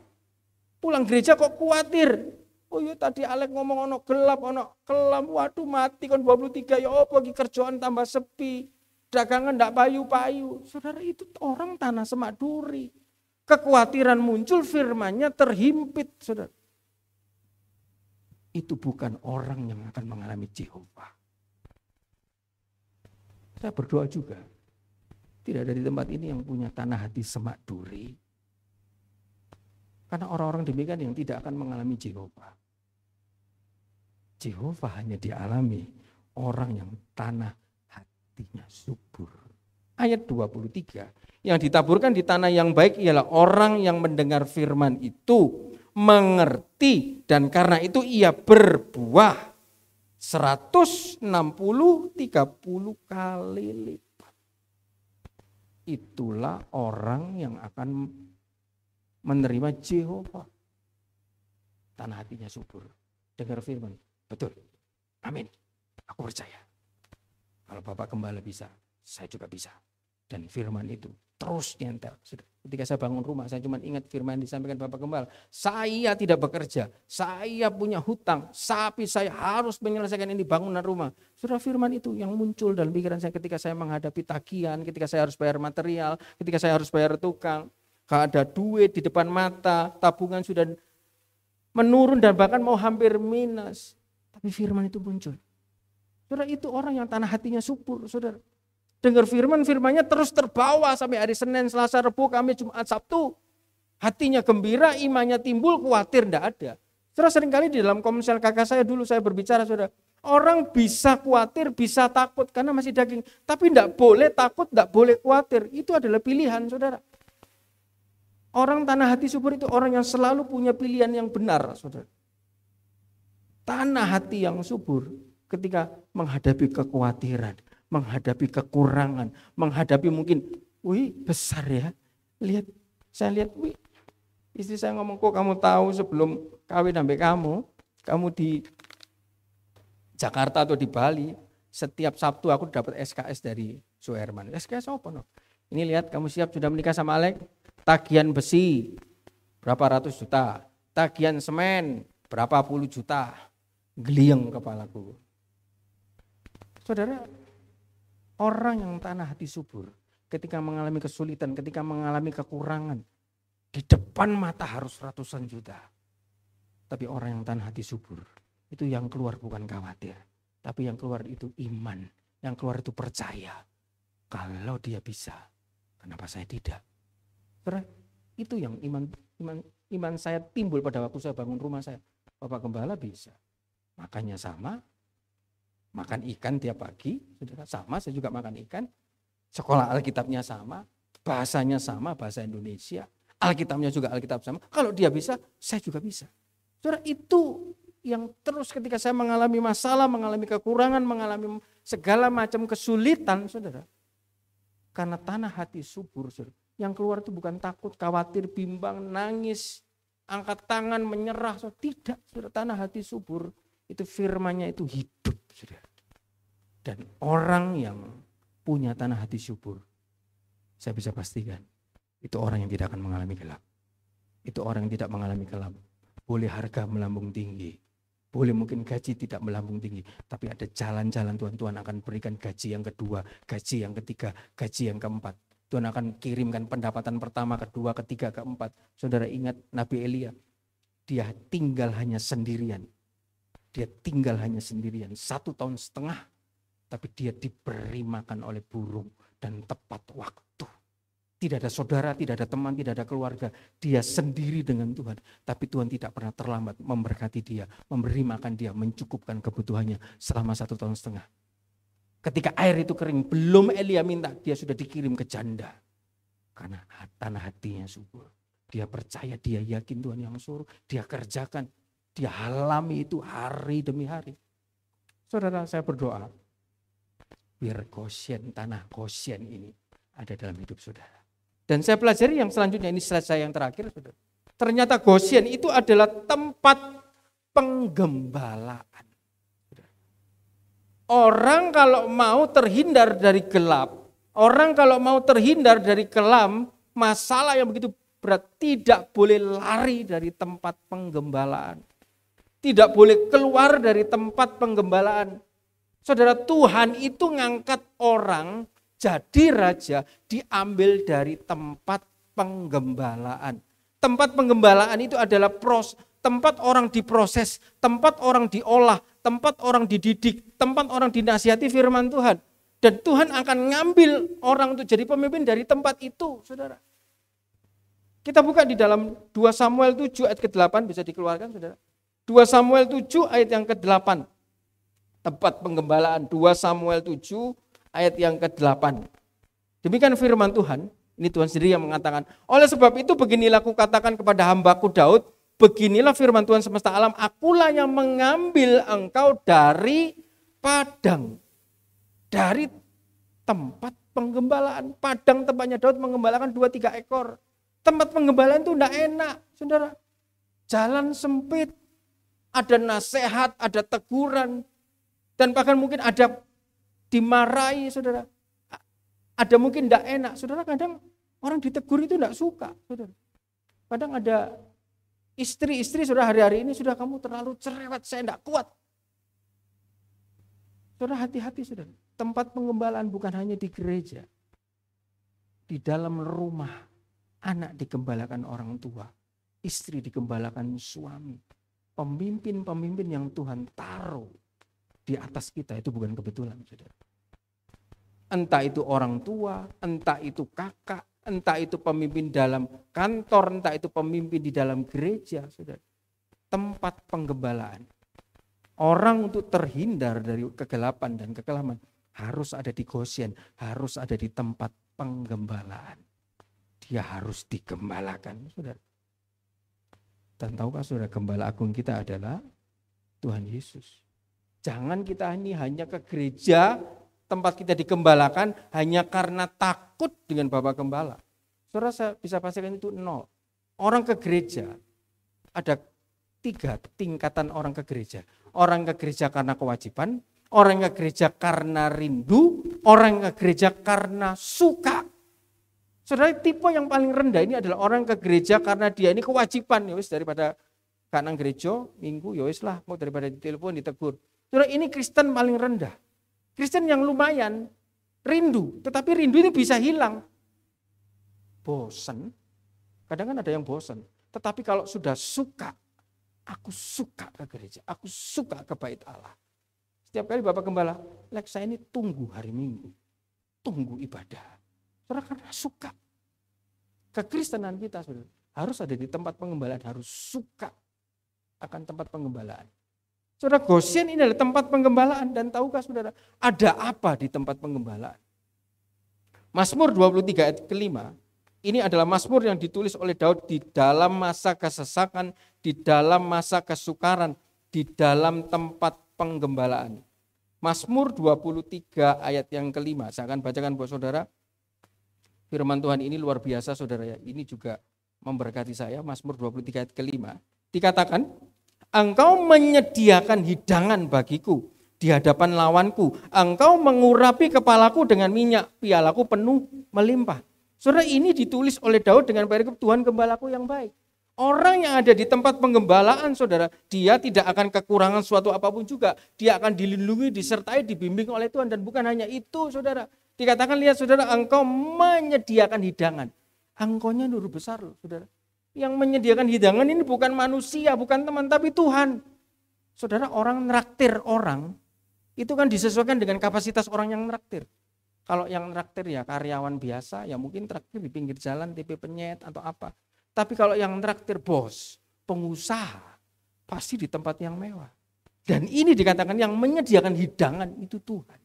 Speaker 1: Pulang gereja kok khawatir. Oh iya tadi Alek ngomong ono gelap, ono kelam. Waduh mati kan 23 ya apa iki kerjaan tambah sepi. Dagangan ndak payu-payu. Saudara itu orang tanah semak duri. Kekhawatiran muncul firmannya terhimpit, Saudara itu bukan orang yang akan mengalami Jehovah. Saya berdoa juga. Tidak ada di tempat ini yang punya tanah hati semak duri. Karena orang-orang demikian yang tidak akan mengalami Jehovah. Jehovah hanya dialami orang yang tanah hatinya subur. Ayat 23, yang ditaburkan di tanah yang baik ialah orang yang mendengar firman itu mengerti dan karena itu ia berbuah 160 30 kali lipat. Itulah orang yang akan menerima Jehovah. Tanah hatinya subur. Dengar firman. Betul. Amin. Aku percaya. Kalau Bapak kembali bisa, saya juga bisa dan firman itu terus nyentel. Ketika saya bangun rumah, saya cuma ingat firman yang disampaikan Bapak Gembal. Saya tidak bekerja, saya punya hutang, sapi saya harus menyelesaikan ini bangunan rumah. Sudah firman itu yang muncul dalam pikiran saya ketika saya menghadapi tagihan, ketika saya harus bayar material, ketika saya harus bayar tukang. Gak ada duit di depan mata, tabungan sudah menurun dan bahkan mau hampir minus. Tapi firman itu muncul. Saudara itu orang yang tanah hatinya subur, saudara dengar firman, firmannya terus terbawa sampai hari Senin, Selasa, Rabu, Kamis, Jumat, Sabtu. Hatinya gembira, imannya timbul, khawatir tidak ada. Terus seringkali di dalam komersial kakak saya dulu saya berbicara saudara, orang bisa khawatir, bisa takut karena masih daging. Tapi tidak boleh takut, tidak boleh khawatir. Itu adalah pilihan saudara. Orang tanah hati subur itu orang yang selalu punya pilihan yang benar saudara. Tanah hati yang subur ketika menghadapi kekhawatiran menghadapi kekurangan, menghadapi mungkin, wih besar ya. Lihat, saya lihat, wih istri saya ngomong kok kamu tahu sebelum kawin sampai kamu, kamu di Jakarta atau di Bali, setiap Sabtu aku dapat SKS dari Suherman. SKS apa no? Ini lihat kamu siap sudah menikah sama Alek, tagihan besi berapa ratus juta, tagihan semen berapa puluh juta, geliang kepalaku. Saudara, Orang yang tanah hati subur, ketika mengalami kesulitan, ketika mengalami kekurangan, di depan mata harus ratusan juta. Tapi orang yang tanah hati subur, itu yang keluar bukan khawatir. Tapi yang keluar itu iman, yang keluar itu percaya. Kalau dia bisa, kenapa saya tidak? Karena itu yang iman iman iman saya timbul pada waktu saya bangun rumah saya. Bapak Gembala bisa. Makanya sama, makan ikan tiap pagi, saudara kan? sama, saya juga makan ikan. Sekolah Alkitabnya sama, bahasanya sama, bahasa Indonesia. Alkitabnya juga Alkitab sama. Kalau dia bisa, saya juga bisa. Saudara itu yang terus ketika saya mengalami masalah, mengalami kekurangan, mengalami segala macam kesulitan, saudara. Karena tanah hati subur, saudara. Yang keluar itu bukan takut, khawatir, bimbang, nangis, angkat tangan, menyerah. Saudara. Tidak, saudara. Tanah hati subur itu firmanya itu hidup, saudara. Dan orang yang punya tanah hati subur, saya bisa pastikan itu orang yang tidak akan mengalami gelap. Itu orang yang tidak mengalami gelap. Boleh harga melambung tinggi, boleh mungkin gaji tidak melambung tinggi, tapi ada jalan-jalan Tuhan. Tuhan akan berikan gaji yang kedua, gaji yang ketiga, gaji yang keempat. Tuhan akan kirimkan pendapatan pertama, kedua, ketiga, keempat. Saudara ingat Nabi Elia, dia tinggal hanya sendirian. Dia tinggal hanya sendirian. Satu tahun setengah tapi dia diberi makan oleh burung dan tepat waktu. Tidak ada saudara, tidak ada teman, tidak ada keluarga. Dia sendiri dengan Tuhan. Tapi Tuhan tidak pernah terlambat memberkati dia, memberi makan dia, mencukupkan kebutuhannya selama satu tahun setengah. Ketika air itu kering, belum Elia minta, dia sudah dikirim ke janda. Karena tanah hatinya subur. Dia percaya, dia yakin Tuhan yang suruh, dia kerjakan. Dia alami itu hari demi hari. Saudara, saya berdoa, bir Goshen, tanah Goshen ini ada dalam hidup saudara. Dan saya pelajari yang selanjutnya, ini slide saya yang terakhir. Saudara. Ternyata Goshen itu adalah tempat penggembalaan. Orang kalau mau terhindar dari gelap, orang kalau mau terhindar dari kelam, masalah yang begitu berat tidak boleh lari dari tempat penggembalaan. Tidak boleh keluar dari tempat penggembalaan. Saudara Tuhan itu ngangkat orang jadi raja diambil dari tempat penggembalaan. Tempat penggembalaan itu adalah pros, tempat orang diproses, tempat orang diolah, tempat orang dididik, tempat orang dinasihati firman Tuhan. Dan Tuhan akan ngambil orang untuk jadi pemimpin dari tempat itu, saudara. Kita buka di dalam 2 Samuel 7 ayat ke-8 bisa dikeluarkan saudara. 2 Samuel 7 ayat yang ke-8 tempat penggembalaan 2 Samuel 7 ayat yang ke-8. Demikian firman Tuhan, ini Tuhan sendiri yang mengatakan, oleh sebab itu beginilah aku katakan kepada hambaku Daud, beginilah firman Tuhan semesta alam, akulah yang mengambil engkau dari padang, dari tempat penggembalaan. Padang tempatnya Daud menggembalakan dua tiga ekor. Tempat penggembalaan itu tidak enak, saudara. Jalan sempit, ada nasihat, ada teguran, dan bahkan mungkin ada dimarahi saudara. Ada mungkin tidak enak. Saudara kadang orang ditegur itu tidak suka. Saudara. Kadang ada istri-istri saudara hari-hari ini sudah kamu terlalu cerewet, saya tidak kuat. Saudara hati-hati saudara. Tempat pengembalaan bukan hanya di gereja. Di dalam rumah anak digembalakan orang tua. Istri digembalakan suami. Pemimpin-pemimpin yang Tuhan taruh di atas kita itu bukan kebetulan, saudara. Entah itu orang tua, entah itu kakak, entah itu pemimpin dalam kantor, entah itu pemimpin di dalam gereja, saudara. Tempat penggembalaan. Orang untuk terhindar dari kegelapan dan kekelaman harus ada di Goshen, harus ada di tempat penggembalaan. Dia harus digembalakan, saudara. Dan tahukah saudara gembala agung kita adalah Tuhan Yesus. Jangan kita ini hanya ke gereja, tempat kita dikembalakan hanya karena takut dengan Bapak Gembala. Saudara saya bisa pastikan itu nol. Orang ke gereja, ada tiga tingkatan orang ke gereja. Orang ke gereja karena kewajiban, orang ke gereja karena rindu, orang ke gereja karena suka. Saudara tipe yang paling rendah ini adalah orang ke gereja karena dia ini kewajiban. Ya daripada kanan gereja, minggu ya lah, mau daripada ditelepon ditegur. Saudara ini Kristen paling rendah. Kristen yang lumayan rindu, tetapi rindu ini bisa hilang. Bosen. Kadang kan ada yang bosen. Tetapi kalau sudah suka, aku suka ke gereja, aku suka ke bait Allah. Setiap kali Bapak Gembala, lex saya ini tunggu hari Minggu, tunggu ibadah. Saudara karena suka. Kekristenan kita saudara, harus ada di tempat pengembalaan, harus suka akan tempat pengembalaan. Saudara Goshen ini adalah tempat penggembalaan dan tahukah saudara ada apa di tempat penggembalaan? Masmur 23 ayat kelima ini adalah Masmur yang ditulis oleh Daud di dalam masa kesesakan, di dalam masa kesukaran, di dalam tempat penggembalaan. Masmur 23 ayat yang kelima, saya akan bacakan buat saudara. Firman Tuhan ini luar biasa saudara ya, ini juga memberkati saya, Masmur 23 ayat kelima. Dikatakan, Engkau menyediakan hidangan bagiku di hadapan lawanku. Engkau mengurapi kepalaku dengan minyak, pialaku penuh melimpah. Surah ini ditulis oleh Daud dengan perikop Tuhan gembalaku yang baik. Orang yang ada di tempat penggembalaan saudara, dia tidak akan kekurangan suatu apapun juga. Dia akan dilindungi, disertai, dibimbing oleh Tuhan. Dan bukan hanya itu saudara. Dikatakan lihat saudara, engkau menyediakan hidangan. Angkonya nuru besar loh saudara yang menyediakan hidangan ini bukan manusia, bukan teman, tapi Tuhan. Saudara, orang neraktir orang itu kan disesuaikan dengan kapasitas orang yang neraktir. Kalau yang neraktir ya karyawan biasa, ya mungkin traktir di pinggir jalan, tipe penyet atau apa. Tapi kalau yang traktir bos, pengusaha, pasti di tempat yang mewah. Dan ini dikatakan yang menyediakan hidangan itu Tuhan.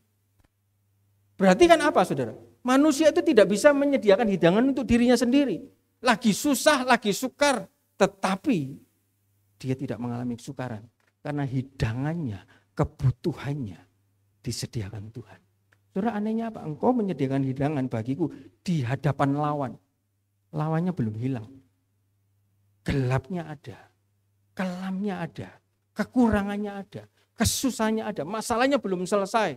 Speaker 1: Berarti kan apa saudara? Manusia itu tidak bisa menyediakan hidangan untuk dirinya sendiri lagi susah, lagi sukar, tetapi dia tidak mengalami kesukaran karena hidangannya, kebutuhannya disediakan Tuhan. Saudara anehnya apa? Engkau menyediakan hidangan bagiku di hadapan lawan. Lawannya belum hilang. Gelapnya ada, kelamnya ada, kekurangannya ada, kesusahannya ada, masalahnya belum selesai.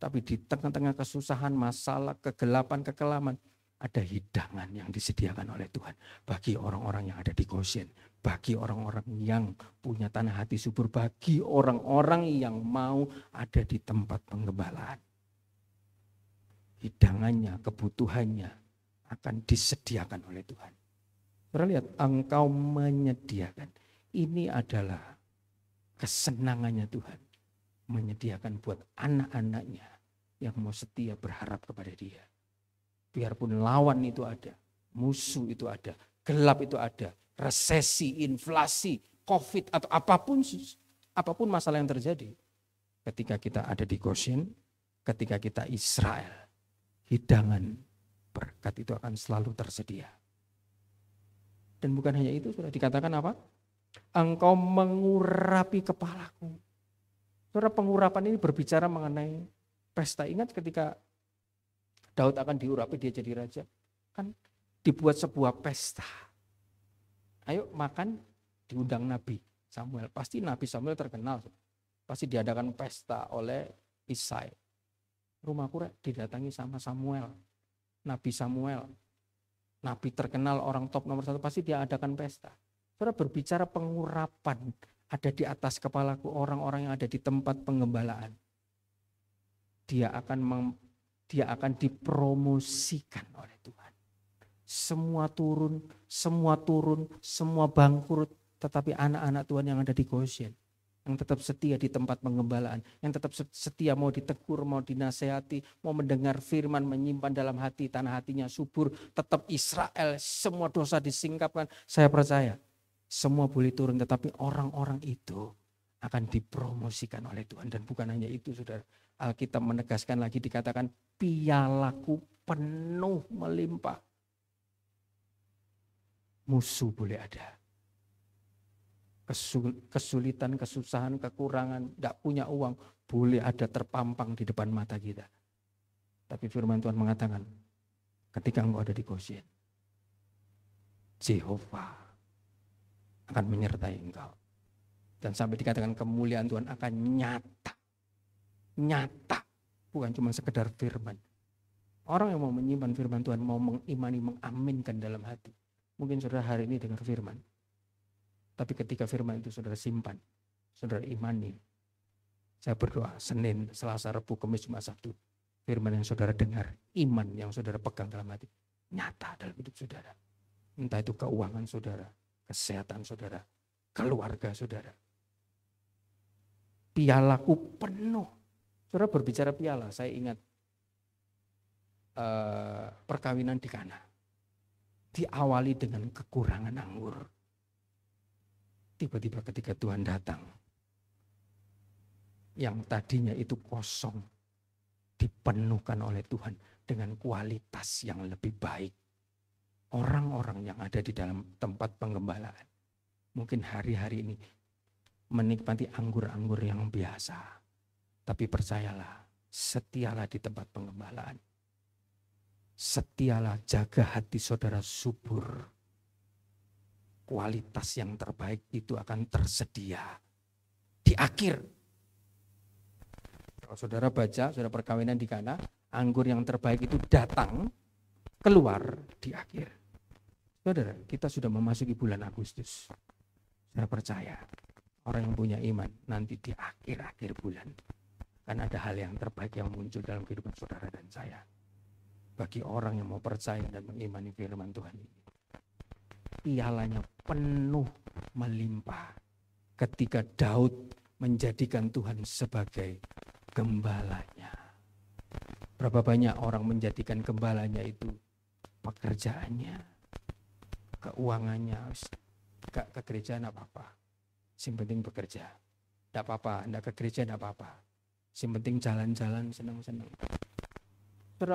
Speaker 1: Tapi di tengah-tengah kesusahan, masalah, kegelapan, kekelaman, ada hidangan yang disediakan oleh Tuhan bagi orang-orang yang ada di Goshen, bagi orang-orang yang punya tanah hati subur, bagi orang-orang yang mau ada di tempat penggembalaan. Hidangannya, kebutuhannya akan disediakan oleh Tuhan. Saudara lihat, engkau menyediakan. Ini adalah kesenangannya Tuhan. Menyediakan buat anak-anaknya yang mau setia berharap kepada dia Biarpun lawan itu ada, musuh itu ada, gelap itu ada, resesi, inflasi, covid atau apapun apapun masalah yang terjadi. Ketika kita ada di Goshen, ketika kita Israel, hidangan berkat itu akan selalu tersedia. Dan bukan hanya itu, sudah dikatakan apa? Engkau mengurapi kepalaku. Saudara pengurapan ini berbicara mengenai pesta. Ingat ketika Daud akan diurapi dia jadi raja. Kan dibuat sebuah pesta. Ayo makan diundang Nabi Samuel. Pasti Nabi Samuel terkenal. Pasti diadakan pesta oleh Isai. Rumah kura didatangi sama Samuel. Nabi Samuel. Nabi terkenal orang top nomor satu. Pasti dia adakan pesta. Saudara berbicara pengurapan ada di atas kepalaku orang-orang yang ada di tempat pengembalaan. Dia akan dia akan dipromosikan oleh Tuhan. Semua turun, semua turun, semua bangkrut, tetapi anak-anak Tuhan yang ada di Goshen yang tetap setia di tempat pengembalaan, yang tetap setia mau ditegur, mau dinasehati, mau mendengar firman, menyimpan dalam hati, tanah hatinya subur, tetap Israel, semua dosa disingkapkan. Saya percaya semua boleh turun, tetapi orang-orang itu akan dipromosikan oleh Tuhan. Dan bukan hanya itu, saudara. Alkitab menegaskan lagi dikatakan pialaku penuh melimpah. Musuh boleh ada. Kesulitan, kesusahan, kekurangan, tidak punya uang, boleh ada terpampang di depan mata kita. Tapi firman Tuhan mengatakan, ketika engkau ada di Goshen, Jehovah akan menyertai engkau. Dan sampai dikatakan kemuliaan Tuhan akan nyata. Nyata bukan cuma sekedar firman. Orang yang mau menyimpan firman Tuhan, mau mengimani, mengaminkan dalam hati. Mungkin saudara hari ini dengar firman. Tapi ketika firman itu saudara simpan, saudara imani. Saya berdoa Senin, Selasa, Rabu, Kamis, Jumat, Sabtu. Firman yang saudara dengar, iman yang saudara pegang dalam hati. Nyata dalam hidup saudara. Entah itu keuangan saudara, kesehatan saudara, keluarga saudara. Pialaku penuh Saudara berbicara piala, saya ingat uh, perkawinan di Kana. Diawali dengan kekurangan anggur. Tiba-tiba ketika Tuhan datang, yang tadinya itu kosong dipenuhkan oleh Tuhan dengan kualitas yang lebih baik. Orang-orang yang ada di dalam tempat penggembalaan mungkin hari-hari ini menikmati anggur-anggur yang biasa tapi percayalah, setialah di tempat pengembalaan. Setialah jaga hati saudara subur. Kualitas yang terbaik itu akan tersedia di akhir. Kalau saudara baca, saudara perkawinan di Kana, anggur yang terbaik itu datang keluar di akhir. Saudara, kita sudah memasuki bulan Agustus. Saya percaya orang yang punya iman nanti di akhir-akhir bulan karena ada hal yang terbaik yang muncul dalam kehidupan saudara dan saya. Bagi orang yang mau percaya dan mengimani firman Tuhan ini. Pialanya penuh melimpah ketika Daud menjadikan Tuhan sebagai gembalanya. Berapa banyak orang menjadikan gembalanya itu pekerjaannya, keuangannya, gak ke gereja enggak apa-apa. Yang penting bekerja. Enggak apa-apa, enggak ke gereja enggak apa-apa. Yang penting jalan-jalan senang-senang.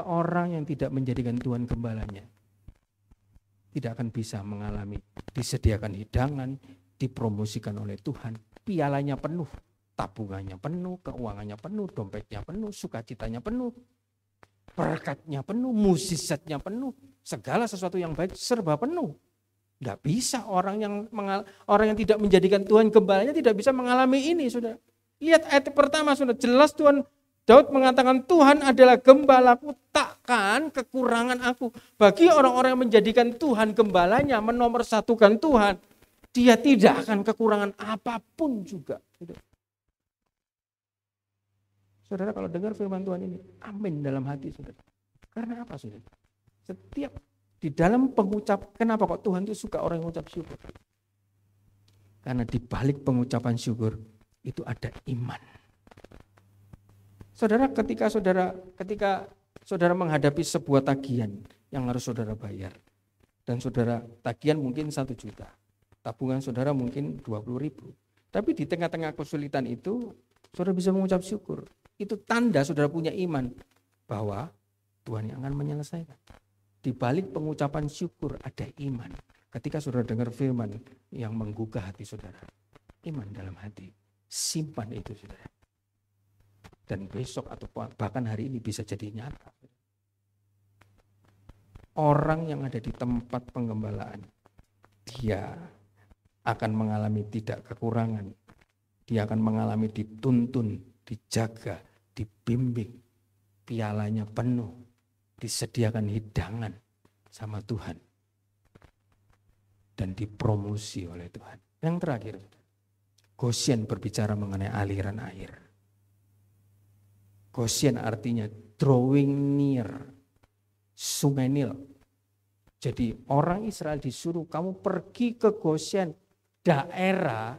Speaker 1: Orang yang tidak menjadikan Tuhan gembalanya tidak akan bisa mengalami disediakan hidangan, dipromosikan oleh Tuhan, pialanya penuh, tabungannya penuh, keuangannya penuh, dompetnya penuh, sukacitanya penuh, berkatnya penuh, musisatnya penuh, segala sesuatu yang baik serba penuh. Tidak bisa orang yang mengal, orang yang tidak menjadikan Tuhan gembalanya tidak bisa mengalami ini, sudah. Lihat ayat pertama sudah jelas Tuhan Daud mengatakan Tuhan adalah gembalaku takkan kekurangan aku. Bagi orang-orang yang menjadikan Tuhan gembalanya, menomorsatukan Tuhan, dia tidak akan kekurangan apapun juga. Gitu. Saudara kalau dengar firman Tuhan ini, amin dalam hati saudara. Karena apa saudara? Setiap di dalam pengucap, kenapa kok Tuhan itu suka orang yang mengucap syukur? Karena di balik pengucapan syukur, itu ada iman. Saudara ketika saudara ketika saudara menghadapi sebuah tagihan yang harus saudara bayar dan saudara tagihan mungkin satu juta tabungan saudara mungkin dua puluh ribu tapi di tengah-tengah kesulitan itu saudara bisa mengucap syukur itu tanda saudara punya iman bahwa Tuhan yang akan menyelesaikan di balik pengucapan syukur ada iman ketika saudara dengar firman yang menggugah hati saudara iman dalam hati Simpan itu, sudah Dan besok atau bahkan hari ini bisa jadi nyata. Orang yang ada di tempat penggembalaan, dia akan mengalami tidak kekurangan. Dia akan mengalami dituntun, dijaga, dibimbing. Pialanya penuh, disediakan hidangan sama Tuhan. Dan dipromosi oleh Tuhan. Yang terakhir, Gosien berbicara mengenai aliran air. Gosien artinya drawing near, sungai Nil. Jadi orang Israel disuruh kamu pergi ke Gosien, daerah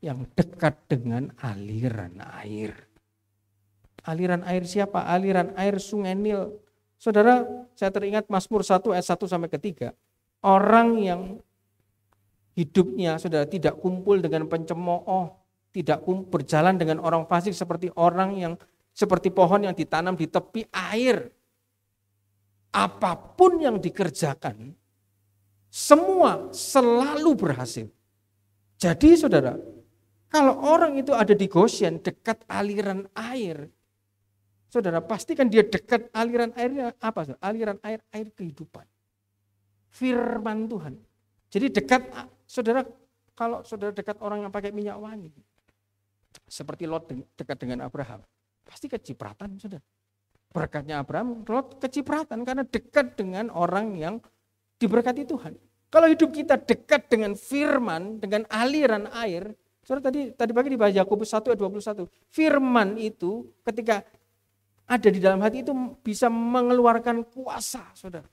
Speaker 1: yang dekat dengan aliran air. Aliran air siapa? Aliran air sungai Nil. Saudara, saya teringat Mazmur 1 ayat 1 sampai ketiga Orang yang hidupnya saudara tidak kumpul dengan pencemooh, tidak kumpul berjalan dengan orang fasik seperti orang yang seperti pohon yang ditanam di tepi air. Apapun yang dikerjakan, semua selalu berhasil. Jadi saudara, kalau orang itu ada di Goshen dekat aliran air, saudara pastikan dia dekat aliran airnya apa? Saudara? Aliran air air kehidupan. Firman Tuhan. Jadi dekat Saudara, kalau saudara dekat orang yang pakai minyak wangi, seperti Lot dekat dengan Abraham, pasti kecipratan saudara. Berkatnya Abraham, Lot kecipratan karena dekat dengan orang yang diberkati Tuhan. Kalau hidup kita dekat dengan firman, dengan aliran air, saudara tadi tadi pagi dibaca Yakobus 1 ayat 21. Firman itu ketika ada di dalam hati itu bisa mengeluarkan kuasa, saudara.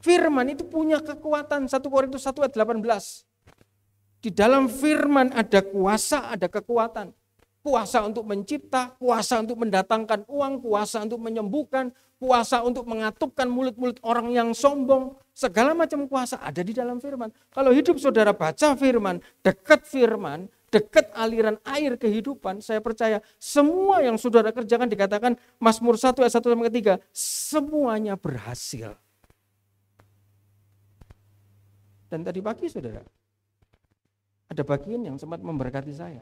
Speaker 1: Firman itu punya kekuatan. 1 Korintus 1 ayat 18. Di dalam firman ada kuasa, ada kekuatan. Kuasa untuk mencipta, kuasa untuk mendatangkan uang, kuasa untuk menyembuhkan, kuasa untuk mengatupkan mulut-mulut orang yang sombong. Segala macam kuasa ada di dalam firman. Kalau hidup saudara baca firman, dekat firman, dekat aliran air kehidupan, saya percaya semua yang saudara kerjakan dikatakan Mazmur 1 ayat 1 sampai 3, semuanya berhasil. Dan tadi pagi saudara, ada bagian yang sempat memberkati saya.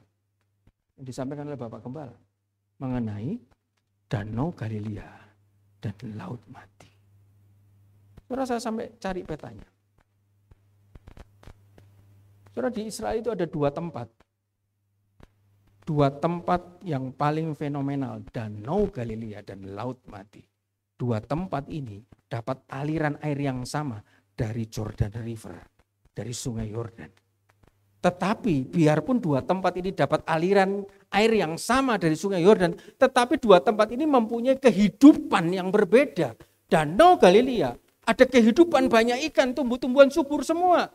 Speaker 1: Yang disampaikan oleh Bapak Gembala. Mengenai Danau Galilea dan Laut Mati. Saudara saya sampai cari petanya. Saudara di Israel itu ada dua tempat. Dua tempat yang paling fenomenal, Danau Galilea dan Laut Mati. Dua tempat ini dapat aliran air yang sama dari Jordan River dari sungai Yordan. Tetapi biarpun dua tempat ini dapat aliran air yang sama dari sungai Yordan, tetapi dua tempat ini mempunyai kehidupan yang berbeda. Danau Galilea ada kehidupan banyak ikan, tumbuh-tumbuhan subur semua.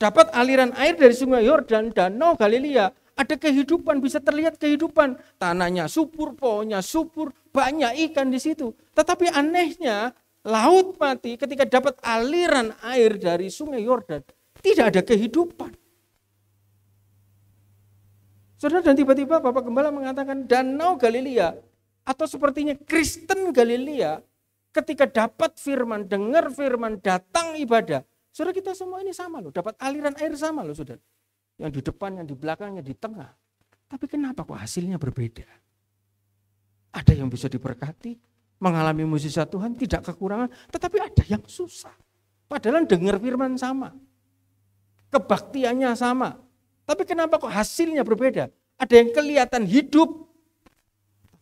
Speaker 1: Dapat aliran air dari sungai Yordan, danau Galilea, ada kehidupan, bisa terlihat kehidupan. Tanahnya subur, pohonnya subur, banyak ikan di situ. Tetapi anehnya laut mati, ketika dapat aliran air dari sungai Yordan, tidak ada kehidupan. Saudara dan tiba-tiba Bapak Gembala mengatakan danau Galilea atau sepertinya Kristen Galilea ketika dapat firman, dengar firman, datang ibadah. Saudara kita semua ini sama loh, dapat aliran air sama loh saudara. Yang di depan, yang di belakang, yang di tengah. Tapi kenapa kok hasilnya berbeda? Ada yang bisa diberkati, mengalami mujizat Tuhan tidak kekurangan, tetapi ada yang susah. Padahal dengar firman sama. Kebaktiannya sama. Tapi kenapa kok hasilnya berbeda? Ada yang kelihatan hidup,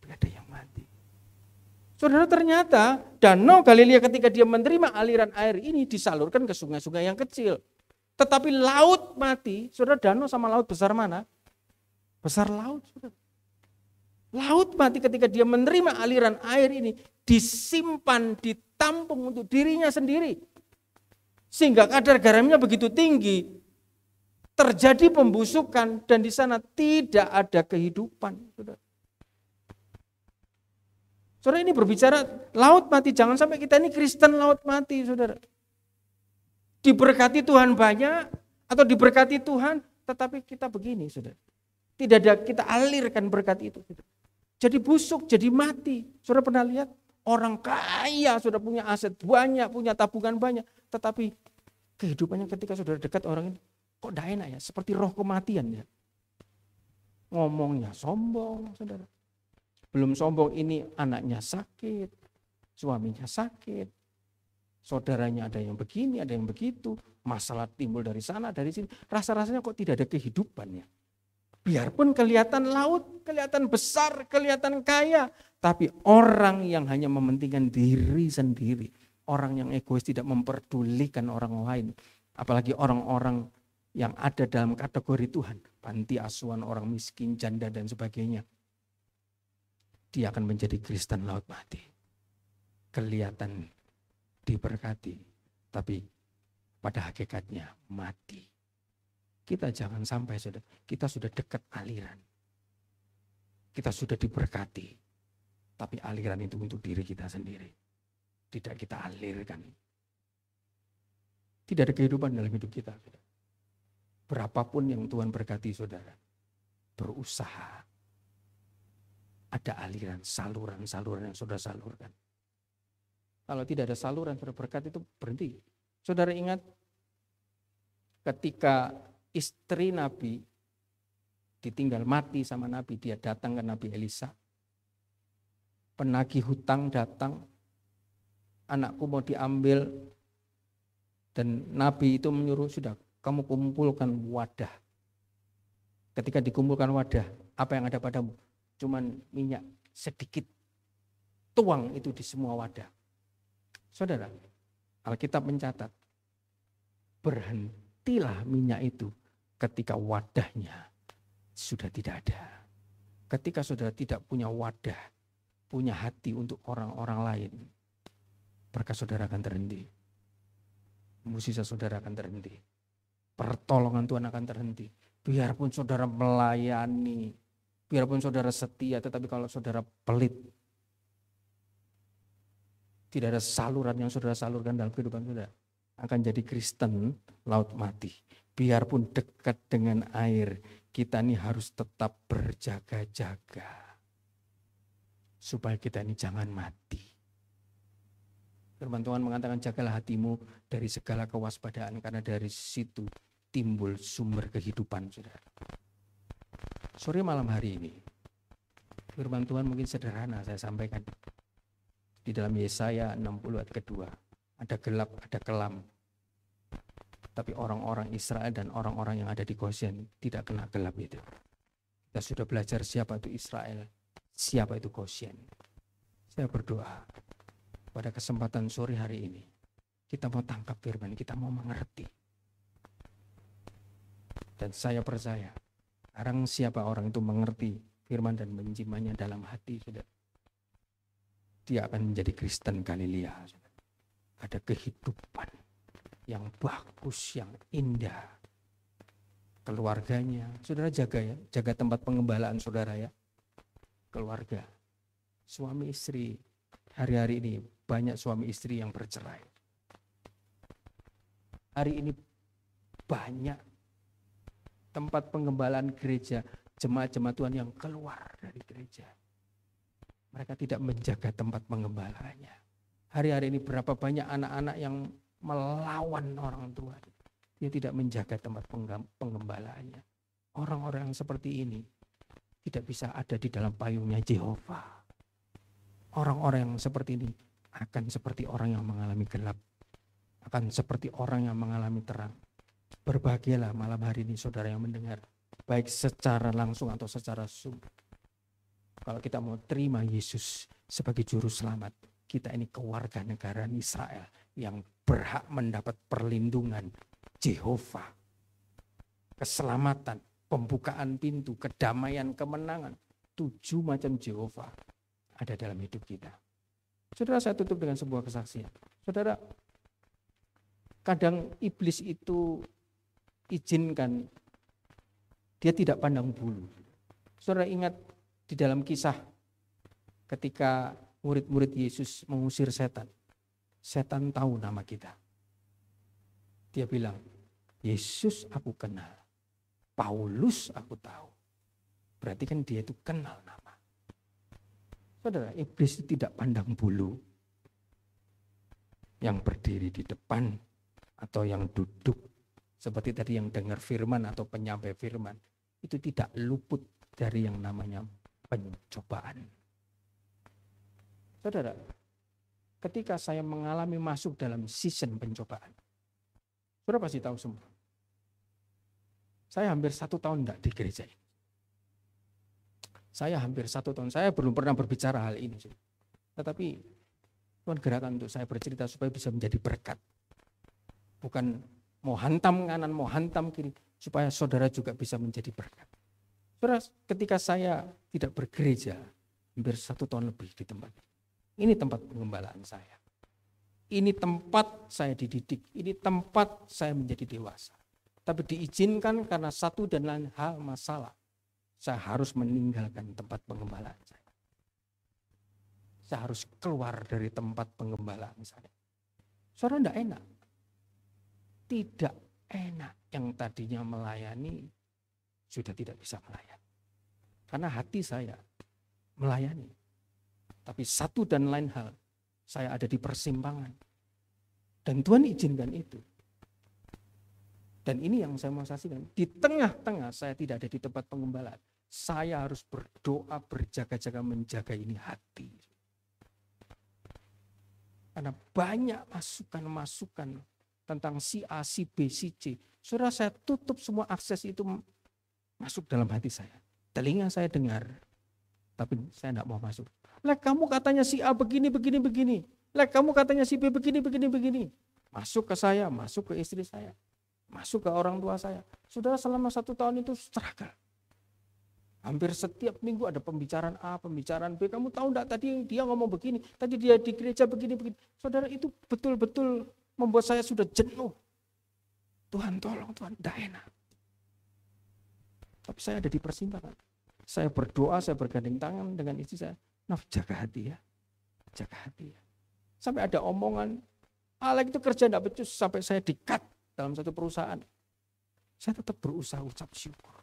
Speaker 1: tapi ada yang mati. Saudara ternyata danau Galilea ketika dia menerima aliran air ini disalurkan ke sungai-sungai yang kecil. Tetapi laut mati, saudara danau sama laut besar mana? Besar laut, saudara. Laut mati ketika dia menerima aliran air ini disimpan, ditampung untuk dirinya sendiri. Sehingga kadar garamnya begitu tinggi, terjadi pembusukan dan di sana tidak ada kehidupan. Saudara. ini berbicara laut mati, jangan sampai kita ini Kristen laut mati, Saudara. Diberkati Tuhan banyak atau diberkati Tuhan, tetapi kita begini, Saudara. Tidak ada kita alirkan berkat itu, Saudara jadi busuk, jadi mati. Sudah pernah lihat orang kaya sudah punya aset banyak, punya tabungan banyak, tetapi kehidupannya ketika saudara dekat orang ini kok tidak enak ya, seperti roh kematian ya. Ngomongnya sombong, saudara. Belum sombong ini anaknya sakit, suaminya sakit, saudaranya ada yang begini, ada yang begitu, masalah timbul dari sana, dari sini. Rasa-rasanya kok tidak ada kehidupannya. Biarpun kelihatan laut, kelihatan besar, kelihatan kaya, tapi orang yang hanya mementingkan diri sendiri, orang yang egois tidak memperdulikan orang lain, apalagi orang-orang yang ada dalam kategori Tuhan, panti asuhan orang miskin, janda dan sebagainya. Dia akan menjadi Kristen laut mati. Kelihatan diberkati, tapi pada hakikatnya mati. Kita jangan sampai sudah kita sudah dekat aliran. Kita sudah diberkati. Tapi aliran itu untuk diri kita sendiri. Tidak kita alirkan. Tidak ada kehidupan dalam hidup kita. Berapapun yang Tuhan berkati saudara. Berusaha. Ada aliran, saluran-saluran yang sudah salurkan. Kalau tidak ada saluran, saudara berkat itu berhenti. Saudara ingat ketika istri Nabi ditinggal mati sama Nabi, dia datang ke Nabi Elisa. Penagih hutang datang, anakku mau diambil, dan Nabi itu menyuruh, sudah kamu kumpulkan wadah. Ketika dikumpulkan wadah, apa yang ada padamu? Cuman minyak sedikit, tuang itu di semua wadah. Saudara, Alkitab mencatat, berhentilah minyak itu ketika wadahnya sudah tidak ada. Ketika saudara tidak punya wadah, punya hati untuk orang-orang lain, berkat saudara akan terhenti. Musisa saudara akan terhenti. Pertolongan Tuhan akan terhenti. Biarpun saudara melayani, biarpun saudara setia, tetapi kalau saudara pelit, tidak ada saluran yang saudara salurkan dalam kehidupan saudara, akan jadi Kristen laut mati biarpun dekat dengan air, kita ini harus tetap berjaga-jaga. Supaya kita ini jangan mati. Firman Tuhan mengatakan jagalah hatimu dari segala kewaspadaan karena dari situ timbul sumber kehidupan saudara. Sore malam hari ini, firman Tuhan mungkin sederhana saya sampaikan. Di dalam Yesaya 60 ayat kedua, ada gelap, ada kelam, tapi orang-orang Israel dan orang-orang yang ada di Goshen tidak kena gelap itu. Kita sudah belajar siapa itu Israel, siapa itu Goshen. Saya berdoa pada kesempatan sore hari ini, kita mau tangkap firman, kita mau mengerti. Dan saya percaya, sekarang siapa orang itu mengerti firman dan menjimanya dalam hati, sudah dia akan menjadi Kristen Galilea. Ada kehidupan yang bagus, yang indah. Keluarganya, saudara jaga ya, jaga tempat pengembalaan saudara ya. Keluarga, suami istri, hari-hari ini banyak suami istri yang bercerai. Hari ini banyak tempat pengembalaan gereja, jemaat-jemaat Tuhan yang keluar dari gereja. Mereka tidak menjaga tempat pengembalaannya. Hari-hari ini berapa banyak anak-anak yang melawan orang tua. Dia tidak menjaga tempat penggembalaannya. Orang-orang yang seperti ini tidak bisa ada di dalam payungnya Jehovah. Orang-orang yang seperti ini akan seperti orang yang mengalami gelap, akan seperti orang yang mengalami terang. Berbahagialah malam hari ini saudara yang mendengar, baik secara langsung atau secara sum. Kalau kita mau terima Yesus sebagai juru selamat, kita ini keluarga negara Israel yang berhak mendapat perlindungan Jehovah. Keselamatan, pembukaan pintu, kedamaian, kemenangan. Tujuh macam Jehovah ada dalam hidup kita. Saudara saya tutup dengan sebuah kesaksian. Saudara, kadang iblis itu izinkan dia tidak pandang bulu. Saudara ingat di dalam kisah ketika murid-murid Yesus mengusir setan. Setan tahu nama kita. Dia bilang, Yesus aku kenal. Paulus aku tahu. Berarti kan dia itu kenal nama. Saudara, iblis tidak pandang bulu. Yang berdiri di depan atau yang duduk. Seperti tadi yang dengar firman atau penyampai firman. Itu tidak luput dari yang namanya pencobaan. Saudara, ketika saya mengalami masuk dalam season pencobaan. Saudara pasti tahu semua. Saya hampir satu tahun tidak di gereja ini. Saya hampir satu tahun. Saya belum pernah berbicara hal ini. Tetapi Tuhan gerakan untuk saya bercerita supaya bisa menjadi berkat. Bukan mau hantam kanan, mau hantam kiri. Supaya saudara juga bisa menjadi berkat. Saudara, ketika saya tidak bergereja, hampir satu tahun lebih di tempat ini ini tempat pengembalaan saya. Ini tempat saya dididik. Ini tempat saya menjadi dewasa. Tapi diizinkan karena satu dan lain hal masalah. Saya harus meninggalkan tempat pengembalaan saya. Saya harus keluar dari tempat pengembalaan saya. Suara tidak enak. Tidak enak yang tadinya melayani sudah tidak bisa melayani. Karena hati saya melayani. Tapi satu dan lain hal, saya ada di persimpangan. Dan Tuhan izinkan itu. Dan ini yang saya mau saksikan. Di tengah-tengah saya tidak ada di tempat pengembalaan. Saya harus berdoa, berjaga-jaga, menjaga ini hati. Karena banyak masukan-masukan tentang si A, si B, si C. Saudara saya tutup semua akses itu masuk dalam hati saya. Telinga saya dengar, tapi saya tidak mau masuk. Lah kamu katanya si A begini, begini, begini. Lah kamu katanya si B begini, begini, begini. Masuk ke saya, masuk ke istri saya. Masuk ke orang tua saya. saudara selama satu tahun itu struggle. Hampir setiap minggu ada pembicaraan A, pembicaraan B. Kamu tahu enggak tadi dia ngomong begini, tadi dia di gereja begini, begini. Saudara itu betul-betul membuat saya sudah jenuh. Tuhan tolong, Tuhan enggak enak. Tapi saya ada di persimpangan. Saya berdoa, saya bergandeng tangan dengan istri saya. Naf jaga hati ya. Jaga hati ya. Sampai ada omongan, Alek itu kerja tidak becus sampai saya dikat dalam satu perusahaan. Saya tetap berusaha ucap syukur.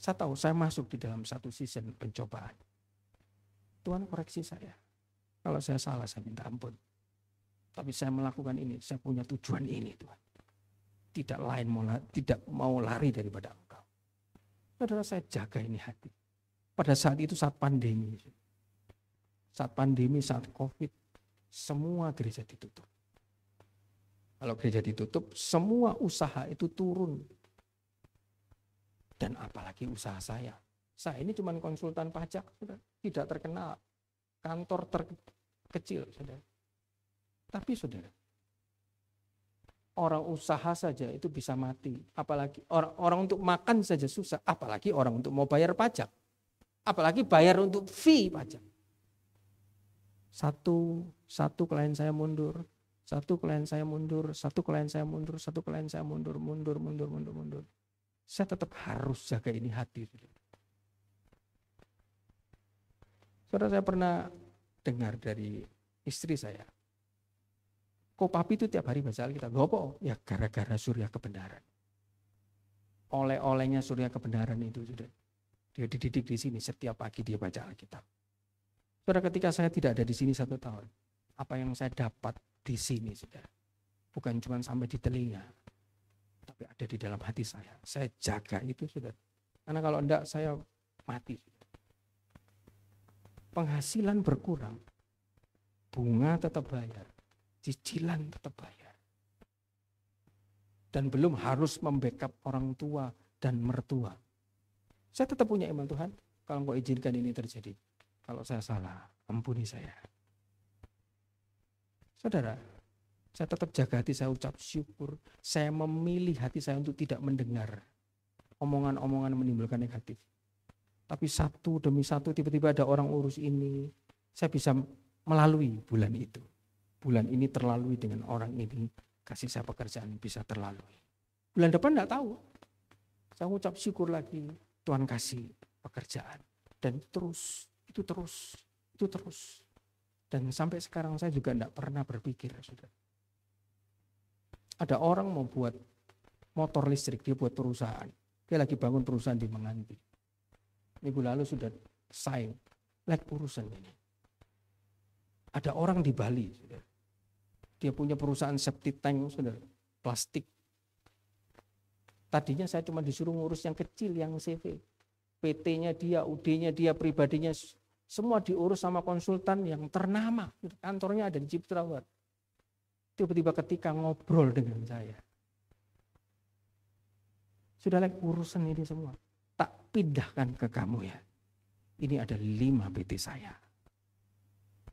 Speaker 1: Saya tahu saya masuk di dalam satu season pencobaan. Tuhan koreksi saya. Kalau saya salah saya minta ampun. Tapi saya melakukan ini, saya punya tujuan ini Tuhan. Tidak lain mau tidak mau lari daripada Engkau. Saudara saya jaga ini hati pada saat itu saat pandemi. Saat pandemi, saat Covid, semua gereja ditutup. Kalau gereja ditutup, semua usaha itu turun. Dan apalagi usaha saya. Saya ini cuma konsultan pajak, tidak terkenal. Kantor terkecil, saudara. Tapi saudara, orang usaha saja itu bisa mati. Apalagi orang, orang untuk makan saja susah, apalagi orang untuk mau bayar pajak. Apalagi bayar untuk fee pajak. Satu, satu klien saya mundur, satu klien saya mundur, satu klien saya mundur, satu klien saya mundur, mundur, mundur, mundur, mundur. Saya tetap harus jaga ini hati. Saudara saya pernah dengar dari istri saya, kok papi itu tiap hari baca Alkitab? Gopo? Ya gara-gara surya kebenaran. Oleh-olehnya surya kebenaran itu sudah. Dia dididik di sini setiap pagi dia baca Alkitab. Saudara ketika saya tidak ada di sini satu tahun, apa yang saya dapat di sini sudah bukan cuma sampai di telinga, tapi ada di dalam hati saya. Saya jaga itu sudah. Karena kalau enggak saya mati. Penghasilan berkurang, bunga tetap bayar, cicilan tetap bayar. Dan belum harus membackup orang tua dan mertua saya tetap punya iman Tuhan, kalau engkau izinkan ini terjadi. Kalau saya salah, ampuni saya. Saudara, saya tetap jaga hati saya ucap syukur. Saya memilih hati saya untuk tidak mendengar omongan-omongan menimbulkan negatif. Tapi satu demi satu tiba-tiba ada orang urus ini. Saya bisa melalui bulan itu. Bulan ini terlalui dengan orang ini. Kasih saya pekerjaan bisa terlalui. Bulan depan enggak tahu. Saya ucap syukur lagi Tuhan kasih pekerjaan dan terus itu terus itu terus dan sampai sekarang saya juga tidak pernah berpikir sudah ada orang mau buat motor listrik dia buat perusahaan dia lagi bangun perusahaan di Menganti minggu lalu sudah sign like urusan ini ada orang di Bali sudah dia punya perusahaan septic tank sudah plastik Tadinya saya cuma disuruh ngurus yang kecil, yang CV. PT-nya dia, UD-nya dia, pribadinya semua diurus sama konsultan yang ternama. Kantornya ada di Cipta War. Tiba-tiba ketika ngobrol dengan saya. Sudah like urusan ini semua. Tak pindahkan ke kamu ya. Ini ada lima PT saya.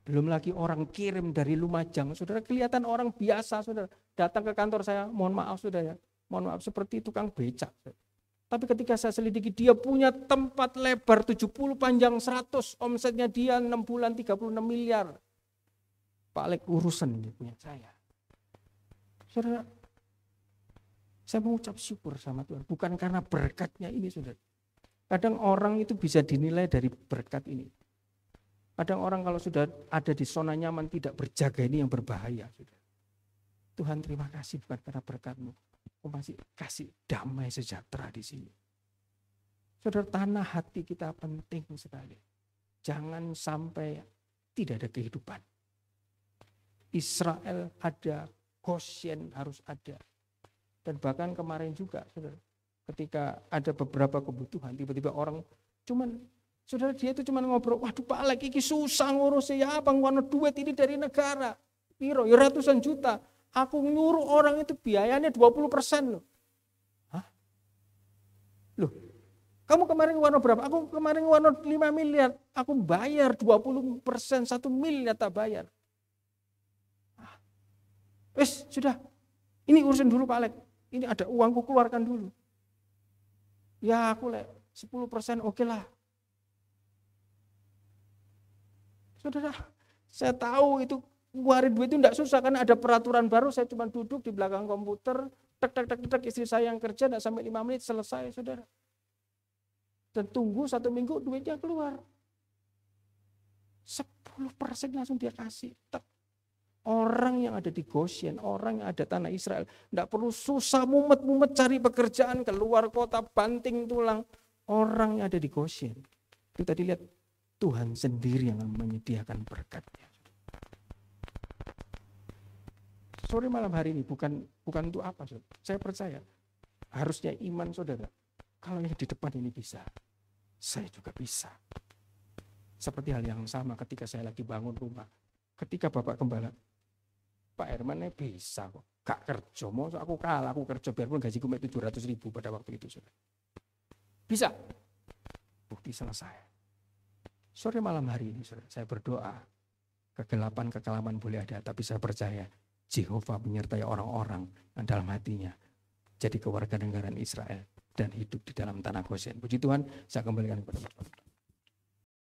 Speaker 1: Belum lagi orang kirim dari Lumajang. Saudara kelihatan orang biasa, saudara. Datang ke kantor saya, mohon maaf saudara. Ya. Mohon maaf, seperti tukang becak. Tapi ketika saya selidiki, dia punya tempat lebar 70, panjang 100, omsetnya dia 6 bulan 36 miliar. Pak Alek urusan ini punya saya. Saudara, saya mengucap syukur sama Tuhan. Bukan karena berkatnya ini, saudara. Kadang orang itu bisa dinilai dari berkat ini. Kadang orang kalau sudah ada di zona nyaman tidak berjaga ini yang berbahaya. Saudara. Tuhan terima kasih bukan karena berkatmu aku masih kasih damai sejahtera di sini. Saudara, tanah hati kita penting sekali. Jangan sampai tidak ada kehidupan. Israel ada, Goshen harus ada. Dan bahkan kemarin juga, saudara, ketika ada beberapa kebutuhan, tiba-tiba orang cuman Saudara dia itu cuma ngobrol, waduh Pak Alek ini susah ngurus ya apa ngono duit ini dari negara. Piro, ya ratusan juta. Aku nyuruh orang itu biayanya 20 persen loh. Loh, kamu kemarin warna berapa? Aku kemarin warna 5 miliar. Aku bayar 20 persen, 1 miliar tak bayar. Wes sudah. Ini urusin dulu Pak Alek. Ini ada uangku keluarkan dulu. Ya aku lek 10 persen oke okay lah. Sudah saya tahu itu Warit duit itu tidak susah karena ada peraturan baru. Saya cuma duduk di belakang komputer, tek tek tek tek istri saya yang kerja tidak sampai lima menit selesai saudara. Dan tunggu satu minggu duitnya keluar. sepuluh persen langsung dia kasih. Tek. Orang yang ada di Goshen, orang yang ada tanah Israel, tidak perlu susah mumet-mumet cari pekerjaan keluar kota banting tulang. Orang yang ada di Goshen, kita dilihat Tuhan sendiri yang menyediakan berkatnya. sore malam hari ini bukan bukan untuk apa saudara. saya percaya harusnya iman saudara kalau yang di depan ini bisa saya juga bisa seperti hal yang sama ketika saya lagi bangun rumah ketika bapak kembali Pak Herman bisa kok gak kerja mau aku kalah aku kerja biarpun gajiku tujuh ratus ribu pada waktu itu saudara bisa bukti selesai sore malam hari ini saudara saya berdoa kegelapan kekelaman boleh ada tapi saya percaya Jehovah menyertai orang-orang dalam hatinya jadi kewarganegaraan Israel dan hidup di dalam tanah Gosen. Puji Tuhan, saya kembalikan kepada Bapak.